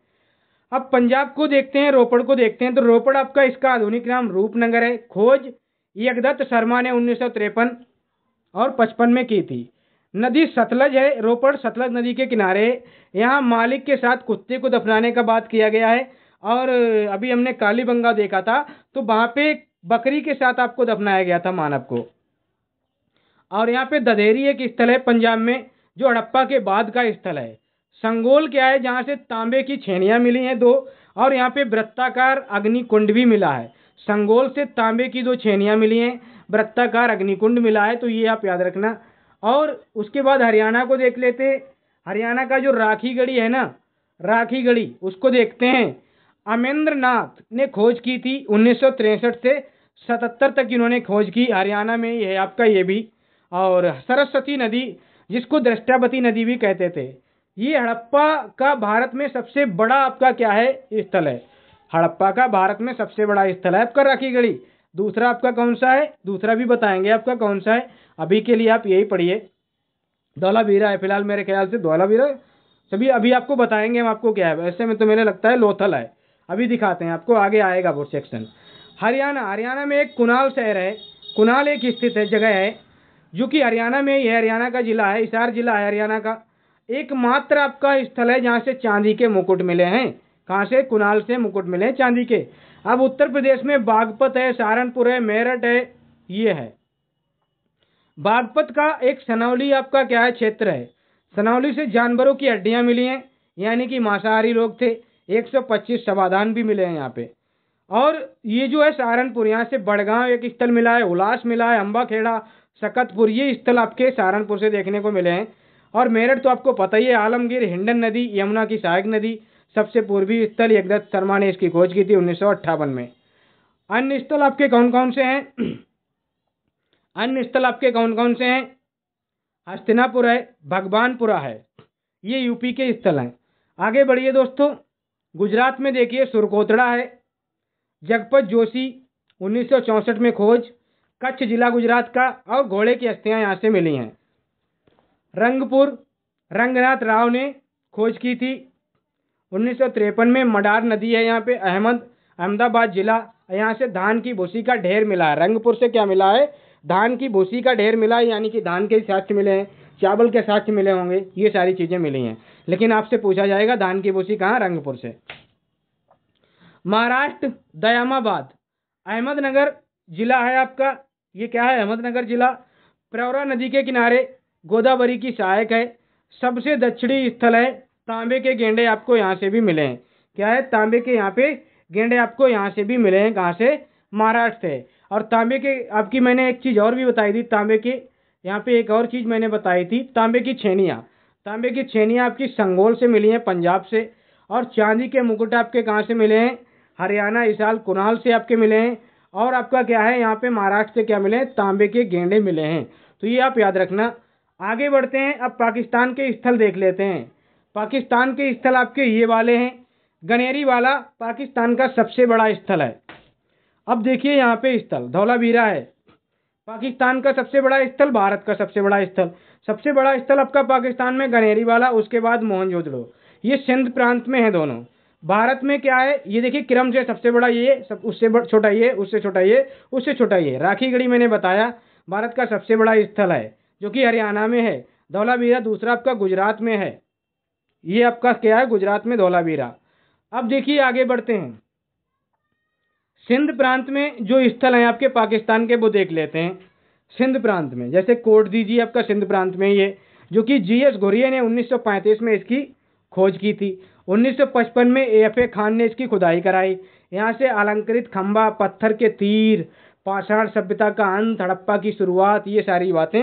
अब पंजाब को देखते हैं रोपड़ को देखते हैं तो रोपड़ आपका इसका आधुनिक नाम रूपनगर है खोज यगदत्त शर्मा ने उन्नीस और पचपन में की थी नदी सतलज है रोपड़ सतलज नदी के किनारे यहाँ मालिक के साथ कुत्ते को दफनाने का बात किया गया है और अभी हमने काली बंगा देखा था तो वहाँ पे बकरी के साथ आपको दफनाया गया था मानव को और यहाँ पे दधेरी एक स्थल है पंजाब में जो हड़प्पा के बाद का स्थल है संगोल क्या है जहाँ से तांबे की छेनियाँ मिली हैं दो और यहाँ पे वृत्ताकार अग्निकुंड भी मिला है संगोल से तांबे की दो छेनियाँ मिली हैं वृत्ताकार अग्निकुंड मिला है तो ये आप याद रखना और उसके बाद हरियाणा को देख लेते हरियाणा का जो राखी गढ़ी है ना राखी गढ़ी उसको देखते हैं अमेंद्र नाथ ने खोज की थी उन्नीस से 77 तक इन्होंने खोज की हरियाणा में ये आपका ये भी और सरस्वती नदी जिसको दृष्टावती नदी भी कहते थे ये हड़प्पा का भारत में सबसे बड़ा आपका क्या है स्थल है हड़प्पा का भारत में सबसे बड़ा स्थल है आपका राखी गढ़ी दूसरा आपका कौन सा है दूसरा भी बताएंगे आपका कौन सा है अभी के लिए आप यही पढ़िए धौलावीरा है फिलहाल मेरे ख्याल से धौलावीरा सभी अभी आपको बताएंगे हम आपको क्या है वैसे में तो मेरे लगता है लोथल है अभी दिखाते हैं आपको आगे आएगा वो सेक्शन हरियाणा हरियाणा में एक कुनाल शहर है कुनाल एक स्थित है जगह है जो कि हरियाणा में ही हरियाणा का जिला है हिसार जिला है हरियाणा का एकमात्र आपका स्थल है जहाँ से चांदी के मुकुट मिले हैं कहाँ से कुनाल से मुकुट मिले हैं चांदी के अब उत्तर प्रदेश में बागपत है सहारनपुर है मेरठ है ये है बागपत का एक सनौली आपका क्या है क्षेत्र है सनौली से जानवरों की हड्डियाँ मिली हैं यानी कि मांसाहारी लोग थे 125 समाधान भी मिले हैं यहाँ पे और ये जो है सहारनपुर यहाँ से बड़गांव एक स्थल मिला है उलास मिला है अम्बा खेड़ा सकतपुर ये स्थल आपके सहारनपुर से देखने को मिले हैं और मेरठ तो आपको पता ही है आलमगीर हिंडन नदी यमुना की सहायक नदी सबसे पूर्वी स्थल यज्ञदत्त शर्मा ने इसकी खोज की थी उन्नीस में अन्य स्थल आपके कौन कौन से हैं अन्य स्थल आपके कौन कौन से हैं हस्तिनापुर है भगवानपुरा है ये यूपी के स्थल हैं आगे बढ़िए दोस्तों गुजरात में देखिए सुरकोतड़ा है जगपत जोशी 1964 में खोज कच्छ जिला गुजरात का और घोड़े की अस्थियाँ यहाँ से मिली हैं रंगपुर रंगनाथ राव ने खोज की थी उन्नीस में मडार नदी है यहाँ पे अहमद अहमदाबाद जिला यहाँ से धान की भूसी का ढेर मिला है रंगपुर से क्या मिला है धान की भूसी का ढेर मिला है यानी कि धान के साक्ष्य मिले हैं चावल के साक्ष्य मिले होंगे ये सारी चीज़ें मिली हैं लेकिन आपसे पूछा जाएगा धान की भूसी कहाँ रंगपुर से महाराष्ट्र दयामाबाद अहमदनगर जिला है आपका ये क्या है अहमदनगर जिला प्रवरा नदी के किनारे गोदावरी की सहायक है सबसे दक्षिणी स्थल है तांबे के गेंडे आपको यहाँ से भी मिले हैं क्या है तांबे के यहाँ पे गेंडे आपको यहाँ से भी मिले हैं कहाँ से महाराष्ट्र से और तांबे के आपकी मैंने एक चीज़ और भी बताई थी तांबे के यहाँ पे एक और चीज़ मैंने बताई थी तांबे की छेनियाँ तांबे की छेनियाँ आपकी संगोल से मिली हैं पंजाब से और चांदी के मुकुट आपके कहाँ से मिले हैं हरियाणा इसाल कुनाल से आपके मिले हैं और आपका क्या है यहाँ पे महाराष्ट्र से क्या मिले हैं तांबे के गेंडे मिले हैं तो ये आप याद रखना आगे बढ़ते हैं अब पाकिस्तान के स्थल देख लेते हैं पाकिस्तान के स्थल आपके ये वाले हैं गनेरी वाला पाकिस्तान का सबसे बड़ा स्थल है अब देखिए यहाँ पे स्थल धौलावीरा है पाकिस्तान का सबसे बड़ा स्थल भारत का सबसे बड़ा स्थल सबसे बड़ा स्थल आपका पाकिस्तान में गनेरी वाला उसके बाद मोहनजोदड़ो ये सिंध प्रांत में है दोनों भारत में क्या है ये देखिए क्रम से सबसे बड़ा ये सब उससे छोटा ये उससे छोटा ये उससे छोटा ये राखीगढ़ी मैंने बताया भारत का सबसे बड़ा स्थल है जो कि हरियाणा में है धौलावीरा दूसरा आपका गुजरात में है ये आपका क्या है गुजरात में धौलावीरा अब देखिए आगे बढ़ते हैं सिंध प्रांत में जो स्थल हैं आपके पाकिस्तान के वो देख लेते हैं सिंध प्रांत में जैसे कोट दीजिए आपका सिंध प्रांत में ये जो कि जी एस घोरिया ने 1935 में इसकी खोज की थी 1955 में एफ ए खान ने इसकी खुदाई कराई यहाँ से अलंकृत खम्बा पत्थर के तीर पाषाण सभ्यता का अंत हड़प्पा की शुरुआत ये सारी बातें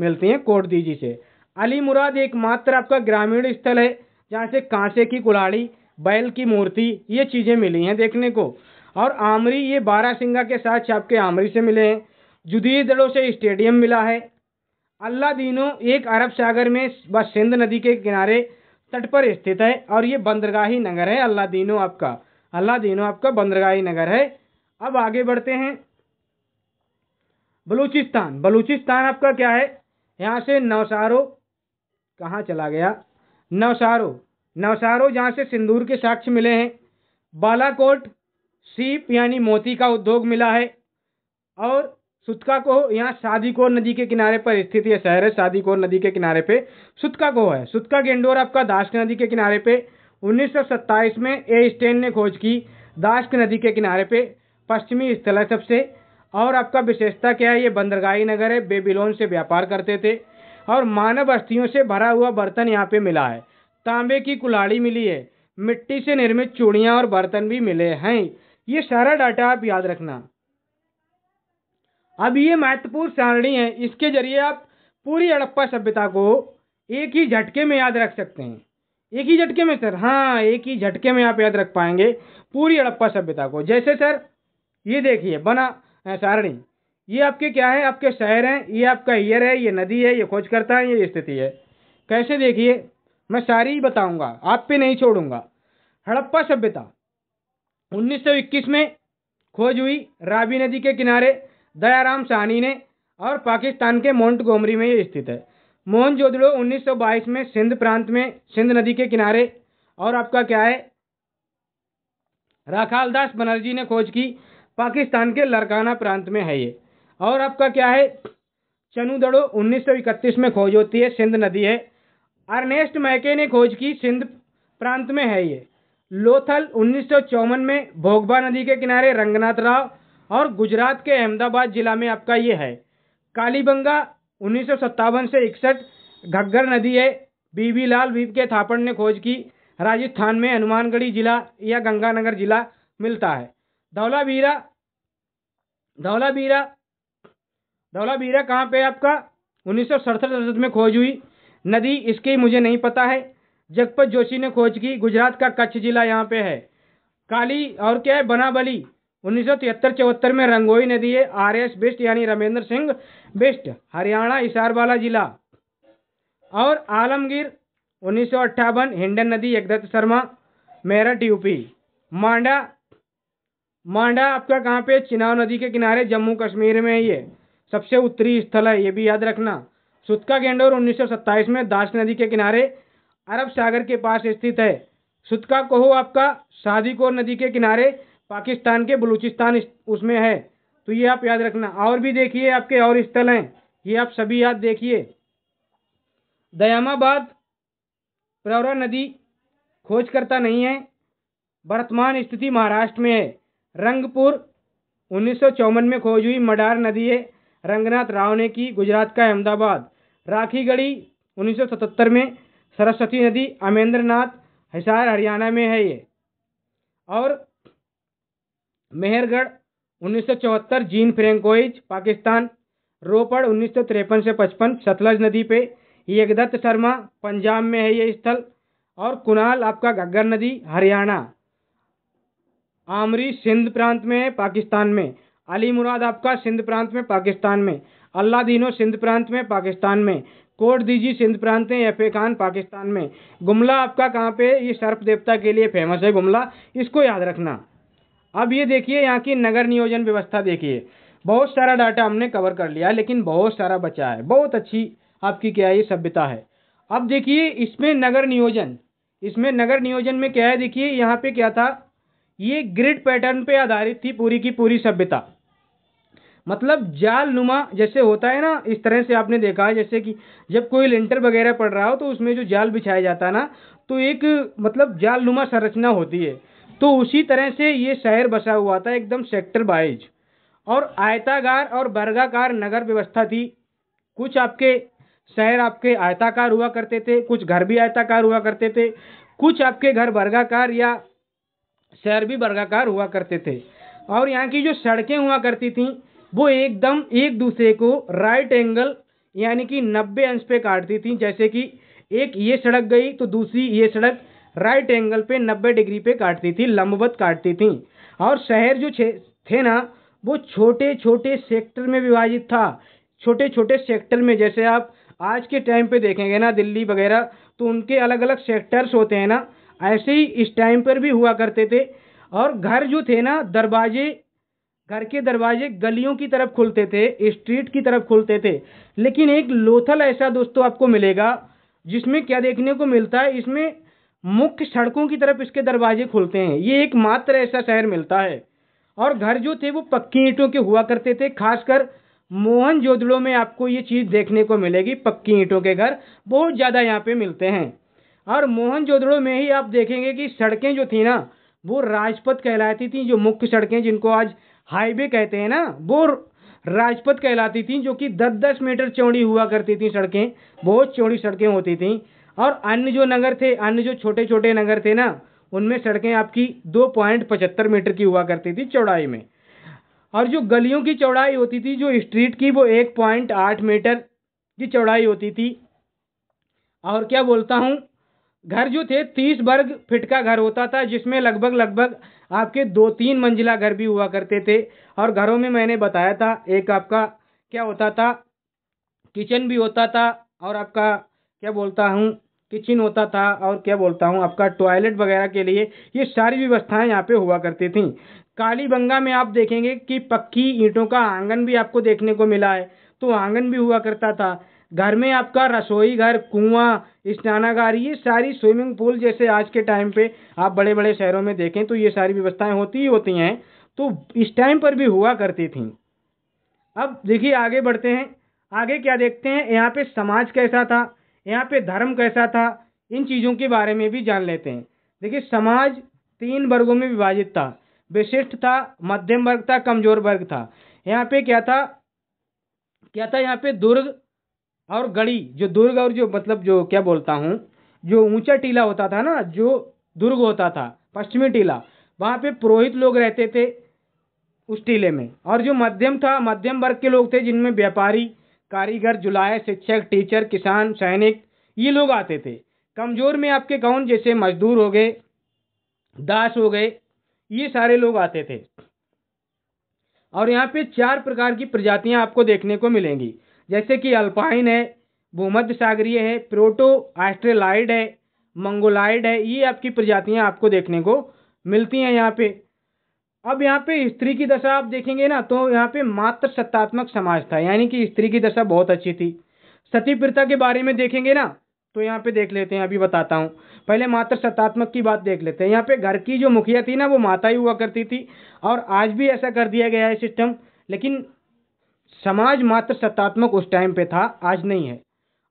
मिलती हैं कोट दीजी से अली मुराद एकमात्र आपका ग्रामीण स्थल है जहाँ से कांसे की कुल्हाड़ी बैल की मूर्ति ये चीज़ें मिली हैं देखने को और आमरी ये बारह सिंगा के साथ छाप के आमरी से मिले हैं जुदीर दड़ों से स्टेडियम मिला है अल्ला दीनों एक अरब सागर में व सिंध नदी के किनारे तट पर स्थित है और ये बंदरगाही नगर है अल्ला दीनो आपका अल्ला दीनों आपका बंदरगाही नगर है अब आगे बढ़ते हैं बलूचिस्तान बलूचिस्तान आपका क्या है यहाँ से नवसारो कहाँ चला गया नवसारो नवसारो जहाँ से सिंदूर के साक्ष्य मिले हैं बालाकोट सीप यानी मोती का उद्योग मिला है और सुतका को यहाँ शादीकोर नदी के किनारे पर स्थित यह शहर है शादीकोर नदी के किनारे पे सुतका को है सुतका गेंडोर आपका दाश्क नदी के किनारे पे 1927 में ए स्टेन ने खोज की दाश्क नदी के किनारे पे पश्चिमी स्थल है सबसे और आपका विशेषता क्या है ये बंदरगाही नगर है बेबीलोन से व्यापार करते थे और मानव अस्थियों से भरा हुआ बर्तन यहाँ पे मिला है तांबे की कुलाड़ी मिली है मिट्टी से निर्मित चूड़ियाँ और बर्तन भी मिले हैं ये सारा डाटा आप याद रखना अब ये महत्वपूर्ण सारणी है इसके जरिए आप पूरी हड़प्पा सभ्यता को एक ही झटके में याद रख सकते हैं एक ही झटके में सर हाँ एक ही झटके में आप याद रख पाएंगे पूरी हड़प्पा सभ्यता को जैसे सर ये देखिए बना सारणी ये आपके क्या है आपके शहर हैं ये आपका हियर है ये नदी है ये खोज करता है ये स्थिति है कैसे देखिए मैं सारी बताऊंगा आप पे नहीं छोड़ूंगा हड़प्पा सभ्यता 1921 में खोज हुई रावी नदी के किनारे दयाराम साहनी ने और पाकिस्तान के माउंट गोमरी में ये स्थित है मोहन जोदड़ो उन्नीस में सिंध प्रांत में सिंध नदी के किनारे और आपका क्या है राखालदास बनर्जी ने खोज की पाकिस्तान के लरकाना प्रांत में है ये और आपका क्या है चनूदड़ो 1931 में खोज होती है सिंध नदी है अर्नेस्ट मैके ने खोज की सिंध प्रांत में है ये लोथल उन्नीस में भोगबा नदी के किनारे रंगनाथ राव और गुजरात के अहमदाबाद जिला में आपका ये है कालीबंगा उन्नीस से इकसठ घग्गर नदी है बीबी लाल बीब के थापड़ ने खोज की राजस्थान में हनुमानगढ़ी जिला या गंगानगर जिला मिलता है धौलाबीरा धौलाबीरा धौलाबीरा कहाँ पे आपका उन्नीस सौ में खोज हुई नदी इसकी मुझे नहीं पता है जगपत जोशी ने खोज की गुजरात का कच्छ जिला यहाँ पे है काली और क्या है बनाबली उन्नीस सौ तिहत्तर चौहत्तर में रंगोई नदी है आर एस बिस्ट यानी रमेंद्र सिंह बिस्ट हरियाणा इसारवाला जिला और आलमगीर उन्नीस सौ अट्ठावन हिंडन नदी यगदत्त शर्मा मेरठ यूपी मांडा मांडा आपका कहाँ पे चिनाव नदी के किनारे जम्मू कश्मीर में ये सबसे उत्तरी स्थल है ये भी याद रखना सुतका गेंडोर उन्नीस में दास नदी के किनारे अरब सागर के पास स्थित है सुतका कोहो आपका शादीकोर नदी के किनारे पाकिस्तान के बलूचिस्तान उसमें है तो ये आप याद रखना और भी देखिए आपके और स्थल हैं ये आप सभी याद देखिए दयामाबाद प्रवरा नदी खोजकर्ता नहीं है वर्तमान स्थिति महाराष्ट्र में है रंगपुर उन्नीस में खोज हुई मडार नदी है रंगनाथ राव ने की गुजरात का अहमदाबाद राखीगढ़ी 1977 में सरस्वती नदी अमेंद्रनाथ हिसार हरियाणा में है ये और मेहरगढ़ 1974 जीन फ्रेंकोइज पाकिस्तान रोपड़ उन्नीस से पचपन सतलज नदी पे यगदत्त शर्मा पंजाब में है ये स्थल और कुणाल आपका गग्गर नदी हरियाणा आमरी सिंध प्रांत में है पाकिस्तान में अली मुराद आपका सिंध प्रांत में पाकिस्तान में अल्लादीनो सिंध प्रांत में पाकिस्तान में कोड दीजिए सिंध प्रांत में एफ खान पाकिस्तान में गुमला आपका कहाँ पे ये सर्प देवता के लिए फेमस है गुमला इसको याद रखना अब ये देखिए यहाँ की नगर नियोजन व्यवस्था देखिए बहुत सारा डाटा हमने कवर कर लिया लेकिन बहुत सारा बचा है बहुत अच्छी आपकी क्या ये सभ्यता है अब देखिए इसमें नगर नियोजन इसमें नगर नियोजन में क्या है देखिए यहाँ पे क्या था ये ग्रिड पैटर्न पे आधारित थी पूरी की पूरी सभ्यता मतलब जाल नुमा जैसे होता है ना इस तरह से आपने देखा है जैसे कि जब कोई लेंटर वगैरह पड़ रहा हो तो उसमें जो जाल बिछाया जाता है ना तो एक मतलब जाल नुमा संरचना होती है तो उसी तरह से ये शहर बसा हुआ था एकदम सेक्टर वाइज और आयताकार और वर्गाकार नगर व्यवस्था थी कुछ आपके शहर आपके आयताकार हुआ करते थे कुछ घर भी आयताकार हुआ करते थे कुछ आपके घर वर्गाकार या शहर भी वर्गाकार हुआ करते थे और यहाँ की जो सड़कें हुआ करती थीं वो एकदम एक दूसरे को राइट एंगल यानी कि नब्बे अंश पे काटती थी जैसे कि एक ये सड़क गई तो दूसरी ये सड़क राइट एंगल पे नब्बे डिग्री पे काटती थी लंबवत काटती थी और शहर जो थे ना वो छोटे छोटे सेक्टर में विभाजित था छोटे छोटे सेक्टर में जैसे आप आज के टाइम पे देखेंगे ना दिल्ली वगैरह तो उनके अलग अलग सेक्टर्स होते हैं ना ऐसे ही इस टाइम पर भी हुआ करते थे और घर जो थे ना दरवाजे घर के दरवाजे गलियों की तरफ खुलते थे स्ट्रीट की तरफ खुलते थे लेकिन एक लोथल ऐसा दोस्तों आपको मिलेगा जिसमें क्या देखने को मिलता है इसमें मुख्य सड़कों की तरफ इसके दरवाजे खुलते हैं ये एक मात्र ऐसा शहर मिलता है और घर जो थे वो पक्की ईंटों के हुआ करते थे खासकर मोहन जोदड़ो में आपको ये चीज़ देखने को मिलेगी पक्की ईंटों के घर बहुत ज़्यादा यहाँ पे मिलते हैं और मोहन जोदड़ो में ही आप देखेंगे कि सड़कें जो थी ना वो राजपथ कहलाती थी जो मुख्य सड़कें जिनको आज हाईवे कहते हैं ना वो राजपथ कहलाती थी जो कि दस दस मीटर चौड़ी हुआ करती थी सड़कें बहुत चौड़ी सड़कें होती थी और अन्य जो नगर थे अन्य जो छोटे छोटे नगर थे ना उनमें सड़कें आपकी दो पॉइंट पचहत्तर मीटर की हुआ करती थी चौड़ाई में और जो गलियों की चौड़ाई होती थी जो स्ट्रीट की वो एक पॉइंट आठ मीटर की चौड़ाई होती थी और क्या बोलता हूँ घर जो थे तीस वर्ग फिट का घर होता था जिसमें लगभग लगभग आपके दो तीन मंजिला घर भी हुआ करते थे और घरों में मैंने बताया था एक आपका क्या होता था किचन भी होता था और आपका क्या बोलता हूँ किचन होता था और क्या बोलता हूँ आपका टॉयलेट वगैरह के लिए ये सारी व्यवस्थाएं यहाँ पे हुआ करती थी कालीबंगा में आप देखेंगे कि पक्की ईंटों का आंगन भी आपको देखने को मिला है तो आंगन भी हुआ करता था घर में आपका रसोई घर कुआं स्नानागार ये सारी स्विमिंग पूल जैसे आज के टाइम पे आप बड़े बड़े शहरों में देखें तो ये सारी व्यवस्थाएं होती ही होती हैं तो इस टाइम पर भी हुआ करती थी अब देखिए आगे बढ़ते हैं आगे क्या देखते हैं यहाँ पे समाज कैसा था यहाँ पे धर्म कैसा था इन चीज़ों के बारे में भी जान लेते हैं देखिए समाज तीन वर्गों में विभाजित था विशिष्ट था मध्यम वर्ग था कमजोर वर्ग था यहाँ पे क्या था क्या था यहाँ पे दुर्ग और गढ़ी जो दुर्ग और जो मतलब जो क्या बोलता हूँ जो ऊंचा टीला होता था ना जो दुर्ग होता था पश्चिमी टीला वहाँ पे पुरोहित लोग रहते थे उस टीले में और जो मध्यम था मध्यम वर्ग के लोग थे जिनमें व्यापारी कारीगर जुलाए शिक्षक टीचर किसान सैनिक ये लोग आते थे कमज़ोर में आपके कौन जैसे मजदूर हो गए दास हो गए ये सारे लोग आते थे और यहाँ पे चार प्रकार की प्रजातियाँ आपको देखने को मिलेंगी जैसे कि अल्पाइन है भूमध्य सागरीय है प्रोटो आस्ट्रेलाइड है मंगोलाइड है ये आपकी प्रजातियाँ आपको देखने को मिलती हैं यहाँ पे अब यहाँ पे स्त्री की दशा आप देखेंगे ना तो यहाँ पे मात्र सत्तात्मक समाज था यानी कि स्त्री की दशा बहुत अच्छी थी सती प्रथा के बारे में देखेंगे ना तो यहाँ पे देख लेते हैं अभी बताता हूँ पहले मात्र सत्तात्मक की बात देख लेते हैं यहाँ पे घर की जो मुखिया थी ना वो माता ही हुआ करती थी और आज भी ऐसा कर दिया गया है सिस्टम लेकिन समाज मात्र सत्तात्मक उस टाइम पे था आज नहीं है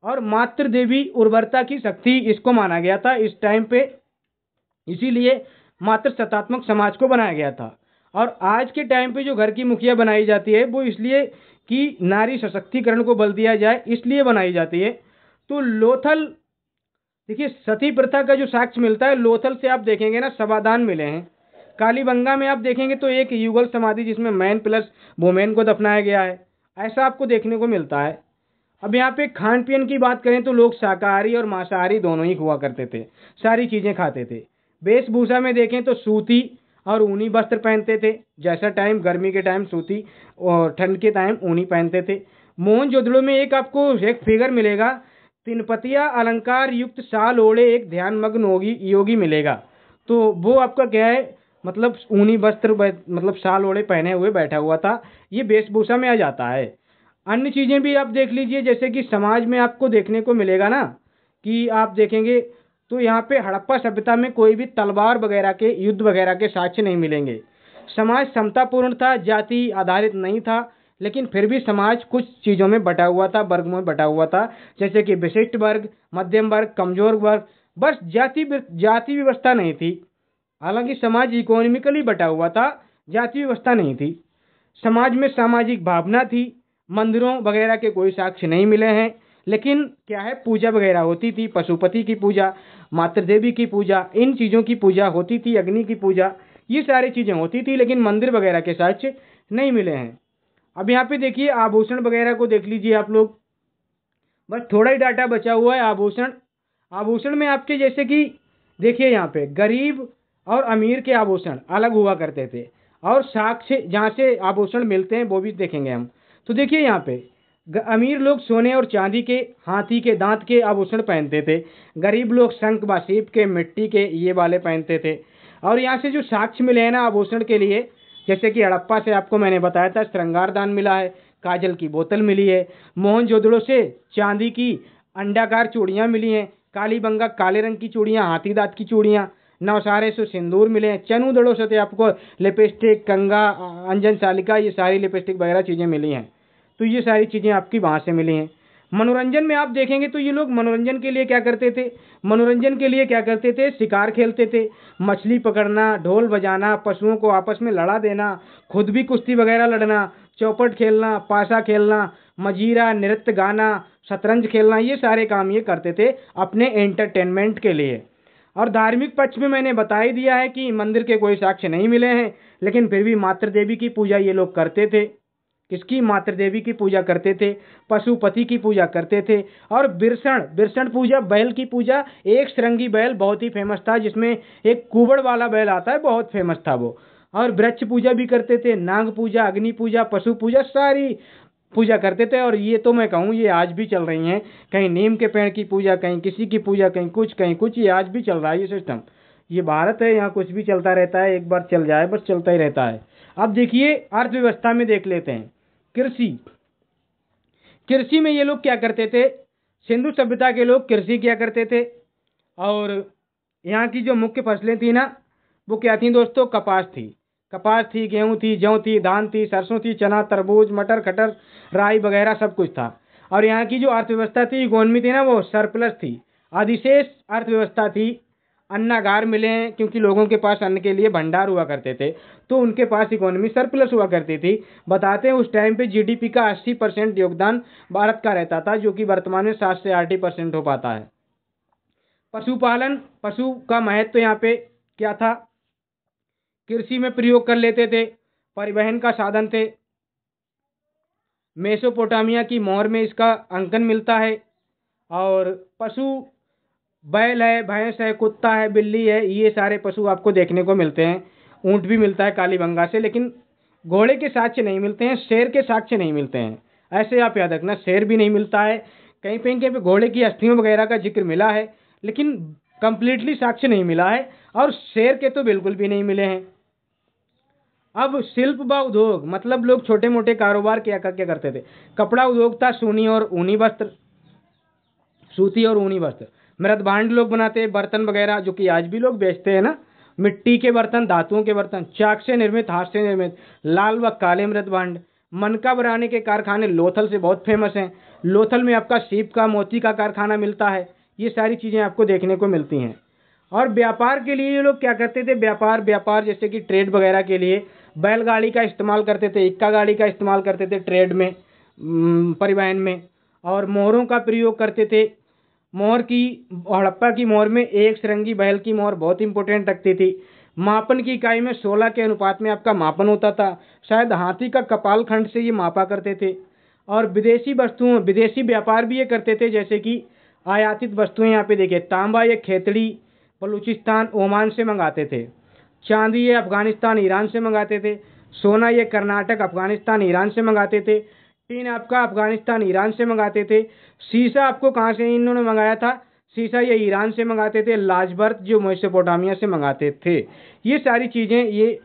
और मात्र देवी उर्वरता की शक्ति इसको माना गया था इस टाइम पे इसीलिए मात्र सत्तात्मक समाज को बनाया गया था और आज के टाइम पे जो घर की मुखिया बनाई जाती है वो इसलिए कि नारी सशक्तिकरण को बल दिया जाए इसलिए बनाई जाती है तो लोथल देखिए सती प्रथा का जो साक्ष्य मिलता है लोथल से आप देखेंगे ना समाधान मिले हैं कालीबंगा में आप देखेंगे तो एक युगल समाधि जिसमें मैन प्लस वोमेन को दफनाया गया है ऐसा आपको देखने को मिलता है अब यहाँ पे खान पीन की बात करें तो लोग शाकाहारी और मांसाहारी दोनों ही हुआ करते थे सारी चीज़ें खाते थे वेशभूषा में देखें तो सूती और ऊनी वस्त्र पहनते थे जैसा टाइम गर्मी के टाइम सूती और ठंड के टाइम ऊनी पहनते थे मोहन जोदड़ों में एक आपको एक फिगर मिलेगा तिनपतिया अलंकार युक्त साल ओढ़े एक ध्यानमग्न होगी योगी मिलेगा तो वो आपका क्या है मतलब ऊनी वस्त्र मतलब साल ओढ़े पहने हुए बैठा हुआ था ये वेशभूषा में आ जाता है अन्य चीज़ें भी आप देख लीजिए जैसे कि समाज में आपको देखने को मिलेगा ना कि आप देखेंगे तो यहाँ पे हड़प्पा सभ्यता में कोई भी तलवार वगैरह के युद्ध वगैरह के साक्ष्य नहीं मिलेंगे समाज समतापूर्ण था जाति आधारित नहीं था लेकिन फिर भी समाज कुछ चीज़ों में बटा हुआ था वर्ग में बटा हुआ था जैसे कि विशिष्ट वर्ग मध्यम वर्ग कमज़ोर वर्ग बस जाति जाति व्यवस्था नहीं थी हालांकि समाज इकोनॉमिकली बटा हुआ था जाति व्यवस्था नहीं थी समाज में सामाजिक भावना थी मंदिरों वगैरह के कोई साक्ष्य नहीं मिले हैं लेकिन क्या है पूजा वगैरह होती थी पशुपति की पूजा मातृदेवी की पूजा इन चीज़ों की पूजा होती थी अग्नि की पूजा ये सारी चीज़ें होती थी लेकिन मंदिर वगैरह के साक्ष्य नहीं मिले हैं अब यहाँ पे देखिए आभूषण वगैरह को देख लीजिए आप लोग बस थोड़ा ही डाटा बचा हुआ है आभूषण आभूषण में आपके जैसे कि देखिए यहाँ पे गरीब और अमीर के आभूषण अलग हुआ करते थे और साक्ष्य जहाँ से आभूषण मिलते हैं वो भी देखेंगे हम तो देखिए यहाँ पे अमीर लोग सोने और चांदी के हाथी के दांत के आभूषण पहनते थे गरीब लोग शंख सीप के मिट्टी के ये वाले पहनते थे और यहाँ से जो साक्ष्य मिले हैं ना आभूषण के लिए जैसे कि हड़प्पा से आपको मैंने बताया था श्रृंगार दान मिला है काजल की बोतल मिली है मोहन से चांदी की अंडाकार चूड़ियाँ मिली हैं कालीबंगा काले रंग की चूड़ियाँ हाथी दांत की चूड़ियाँ नवसारे से सिंदूर मिले हैं चनु दड़ों से तो आपको लिपस्टिक कंगा अंजन सालिका ये सारी लिपस्टिक वगैरह चीज़ें मिली हैं तो ये सारी चीज़ें आपकी वहाँ से मिली हैं मनोरंजन में आप देखेंगे तो ये लोग मनोरंजन के लिए क्या करते थे मनोरंजन के लिए क्या करते थे शिकार खेलते थे मछली पकड़ना ढोल बजाना पशुओं को आपस में लड़ा देना खुद भी कुश्ती वगैरह लड़ना चौपट खेलना पासा खेलना मजीरा नृत्य गाना शतरंज खेलना ये सारे काम ये करते थे अपने एंटरटेनमेंट के लिए और धार्मिक पक्ष में मैंने बता ही दिया है कि मंदिर के कोई साक्ष्य नहीं मिले हैं लेकिन फिर भी मातृ देवी की पूजा ये लोग करते थे किसकी मातृ देवी की पूजा करते थे पशुपति की पूजा करते थे और बिरसण बिरसण पूजा बैल की पूजा एक श्रृंगी बैल बहुत ही फेमस था जिसमें एक कुबड़ वाला बैल आता है बहुत फेमस था वो और वृक्ष पूजा भी करते थे नाग पूजा अग्नि पूजा पशु पूजा सारी पूजा करते थे और ये तो मैं कहूँ ये आज भी चल रही हैं कहीं नीम के पेड़ की पूजा कहीं किसी की पूजा कहीं कुछ कहीं कुछ ये आज भी चल रहा है ये सिस्टम ये भारत है यहाँ कुछ भी चलता रहता है एक बार चल जाए बस चलता ही रहता है अब देखिए अर्थव्यवस्था में देख लेते हैं कृषि कृषि में ये लोग क्या करते थे सिंधु सभ्यता के लोग कृषि किया करते थे और यहाँ की जो मुख्य फसलें थी ना वो क्या थी दोस्तों कपास थी कपास थी गेहूँ थी जौ थी धान थी सरसों थी चना तरबूज मटर खटर राई वगैरह सब कुछ था और यहाँ की जो अर्थव्यवस्था थी इकोनॉमी थी ना वो सरप्लस थी अधिशेष अर्थव्यवस्था थी अन्नागार मिले हैं क्योंकि लोगों के पास अन्न के लिए भंडार हुआ करते थे तो उनके पास इकोनॉमी सरप्लस हुआ करती थी बताते हैं उस टाइम पे जीडीपी का 80 परसेंट योगदान भारत का रहता था जो कि वर्तमान में सात से आठ परसेंट हो पाता है पशुपालन पशु का महत्व तो यहाँ पे क्या था कृषि में प्रयोग कर लेते थे परिवहन का साधन थे मेसोपोटामिया की मोहर में इसका अंकन मिलता है और पशु बैल है भैंस है कुत्ता है बिल्ली है ये सारे पशु आपको देखने को मिलते हैं ऊँट भी मिलता है कालीबंगा से लेकिन घोड़े के साक्ष्य नहीं मिलते हैं शेर के साक्ष्य नहीं मिलते हैं ऐसे आप याद रखना शेर भी नहीं मिलता है कहीं कहीं कहीं पर घोड़े की अस्थियों वगैरह का जिक्र मिला है लेकिन कंप्लीटली साक्ष्य नहीं मिला है और शेर के तो बिल्कुल भी नहीं मिले हैं अब शिल्प व उद्योग मतलब लोग छोटे मोटे कारोबार क्या क्या करते थे कपड़ा उद्योग था सोनी और ऊनी वस्त्र सूती और ऊनी वस्त्र भांड लोग बनाते हैं बर्तन वगैरह जो कि आज भी लोग बेचते हैं ना मिट्टी के बर्तन धातुओं के बर्तन चाक से निर्मित हाथ से निर्मित लाल व काले मृत भांड मनका बनाने के कारखाने लोथल से बहुत फेमस हैं लोथल में आपका सीप का मोती का कारखाना मिलता है ये सारी चीज़ें आपको देखने को मिलती हैं और व्यापार के लिए ये लोग क्या करते थे व्यापार व्यापार जैसे कि ट्रेड वगैरह के लिए बैलगाड़ी का इस्तेमाल करते थे इक्का गाड़ी का इस्तेमाल करते थे ट्रेड में परिवहन में और मोहरों का प्रयोग करते थे मोहर की हड़प्पा की मोहर में एक सरंगी बैल की मोहर बहुत इंपॉर्टेंट रखती थी मापन की इकाई में सोलह के अनुपात में आपका मापन होता था शायद हाथी का कपाल खंड से ये मापा करते थे और विदेशी वस्तुओं विदेशी व्यापार भी ये करते थे जैसे कि आयातित वस्तुएं यहाँ पे देखिए तांबा या खेतड़ी बलूचिस्तान ओमान से मंगाते थे चांदी ये अफगानिस्तान ईरान से मंगाते थे सोना ये कर्नाटक अफगानिस्तान ईरान से मंगाते थे टीन आपका अफगानिस्तान ईरान से मंगाते थे शीशा आपको कहाँ से इन्होंने मंगाया था शीशा ये ईरान से मंगाते थे लाजबर्थ जो मोसेपोटामिया से मंगाते थे ये सारी चीज़ें ये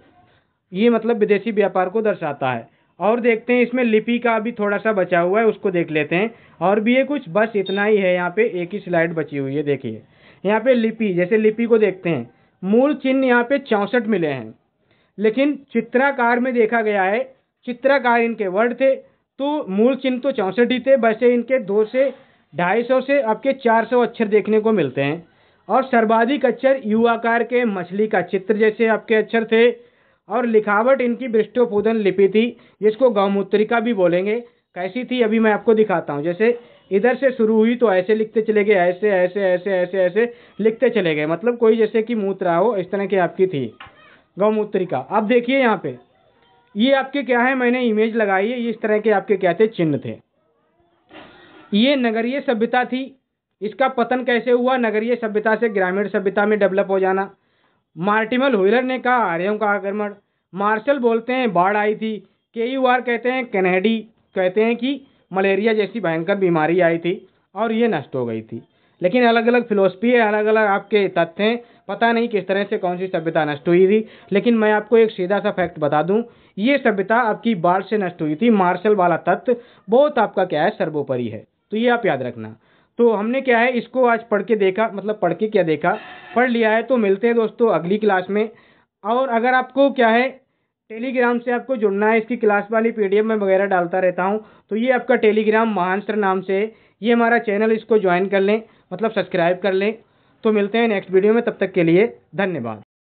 ये मतलब विदेशी व्यापार को दर्शाता है और देखते हैं इसमें लिपि का भी थोड़ा सा बचा हुआ है उसको देख लेते हैं और भी ये कुछ बस इतना ही है यहाँ पे एक ही स्लाइड बची हुई है देखिए यहाँ पे लिपि जैसे लिपि को देखते हैं मूल चिन्ह यहाँ पे चौंसठ मिले हैं लेकिन चित्राकार में देखा गया है चित्राकार इनके वर्ड थे तो मूल चिन्ह तो चौंसठ ही थे वैसे इनके दो से ढाई सौ से आपके चार सौ अक्षर देखने को मिलते हैं और सर्वाधिक अक्षर युवाकार के मछली का चित्र जैसे आपके अक्षर थे और लिखावट इनकी बृष्टोपोधन लिपि थी जिसको गौमूत्रिका भी बोलेंगे कैसी थी अभी मैं आपको दिखाता हूँ जैसे इधर से शुरू हुई तो ऐसे लिखते चले गए ऐसे ऐसे ऐसे ऐसे ऐसे लिखते चले गए मतलब कोई जैसे कि मूत्रा हो इस तरह की आपकी थी गौमूत्रिका अब देखिए यहाँ पे ये आपके क्या है मैंने इमेज लगाई है इस तरह के आपके क्या थे चिन्ह थे ये नगरीय सभ्यता थी इसका पतन कैसे हुआ नगरीय सभ्यता से ग्रामीण सभ्यता में डेवलप हो जाना मार्टिमल हुलर ने कहा आर्यों का आक्रमण मार्शल बोलते हैं बाढ़ आई थी के यू आर कहते हैं कैनेडी कहते हैं कि मलेरिया जैसी भयंकर बीमारी आई थी और ये नष्ट हो गई थी लेकिन अलग अलग फिलोसफी है अलग अलग आपके तथ्य हैं पता नहीं किस तरह से कौन सी सभ्यता नष्ट हुई थी लेकिन मैं आपको एक सीधा सा फैक्ट बता दूं ये सभ्यता आपकी बाढ़ से नष्ट हुई थी मार्शल वाला तत्व बहुत आपका क्या है सर्वोपरि है तो ये आप याद रखना तो हमने क्या है इसको आज पढ़ के देखा मतलब पढ़ के क्या देखा पढ़ लिया है तो मिलते हैं दोस्तों अगली क्लास में और अगर आपको क्या है टेलीग्राम से आपको जुड़ना है इसकी क्लास वाली पीडीएफ में वगैरह डालता रहता हूँ तो ये आपका टेलीग्राम महानस्त्र नाम से ये हमारा चैनल इसको ज्वाइन कर लें मतलब सब्सक्राइब कर लें तो मिलते हैं नेक्स्ट वीडियो में तब तक के लिए धन्यवाद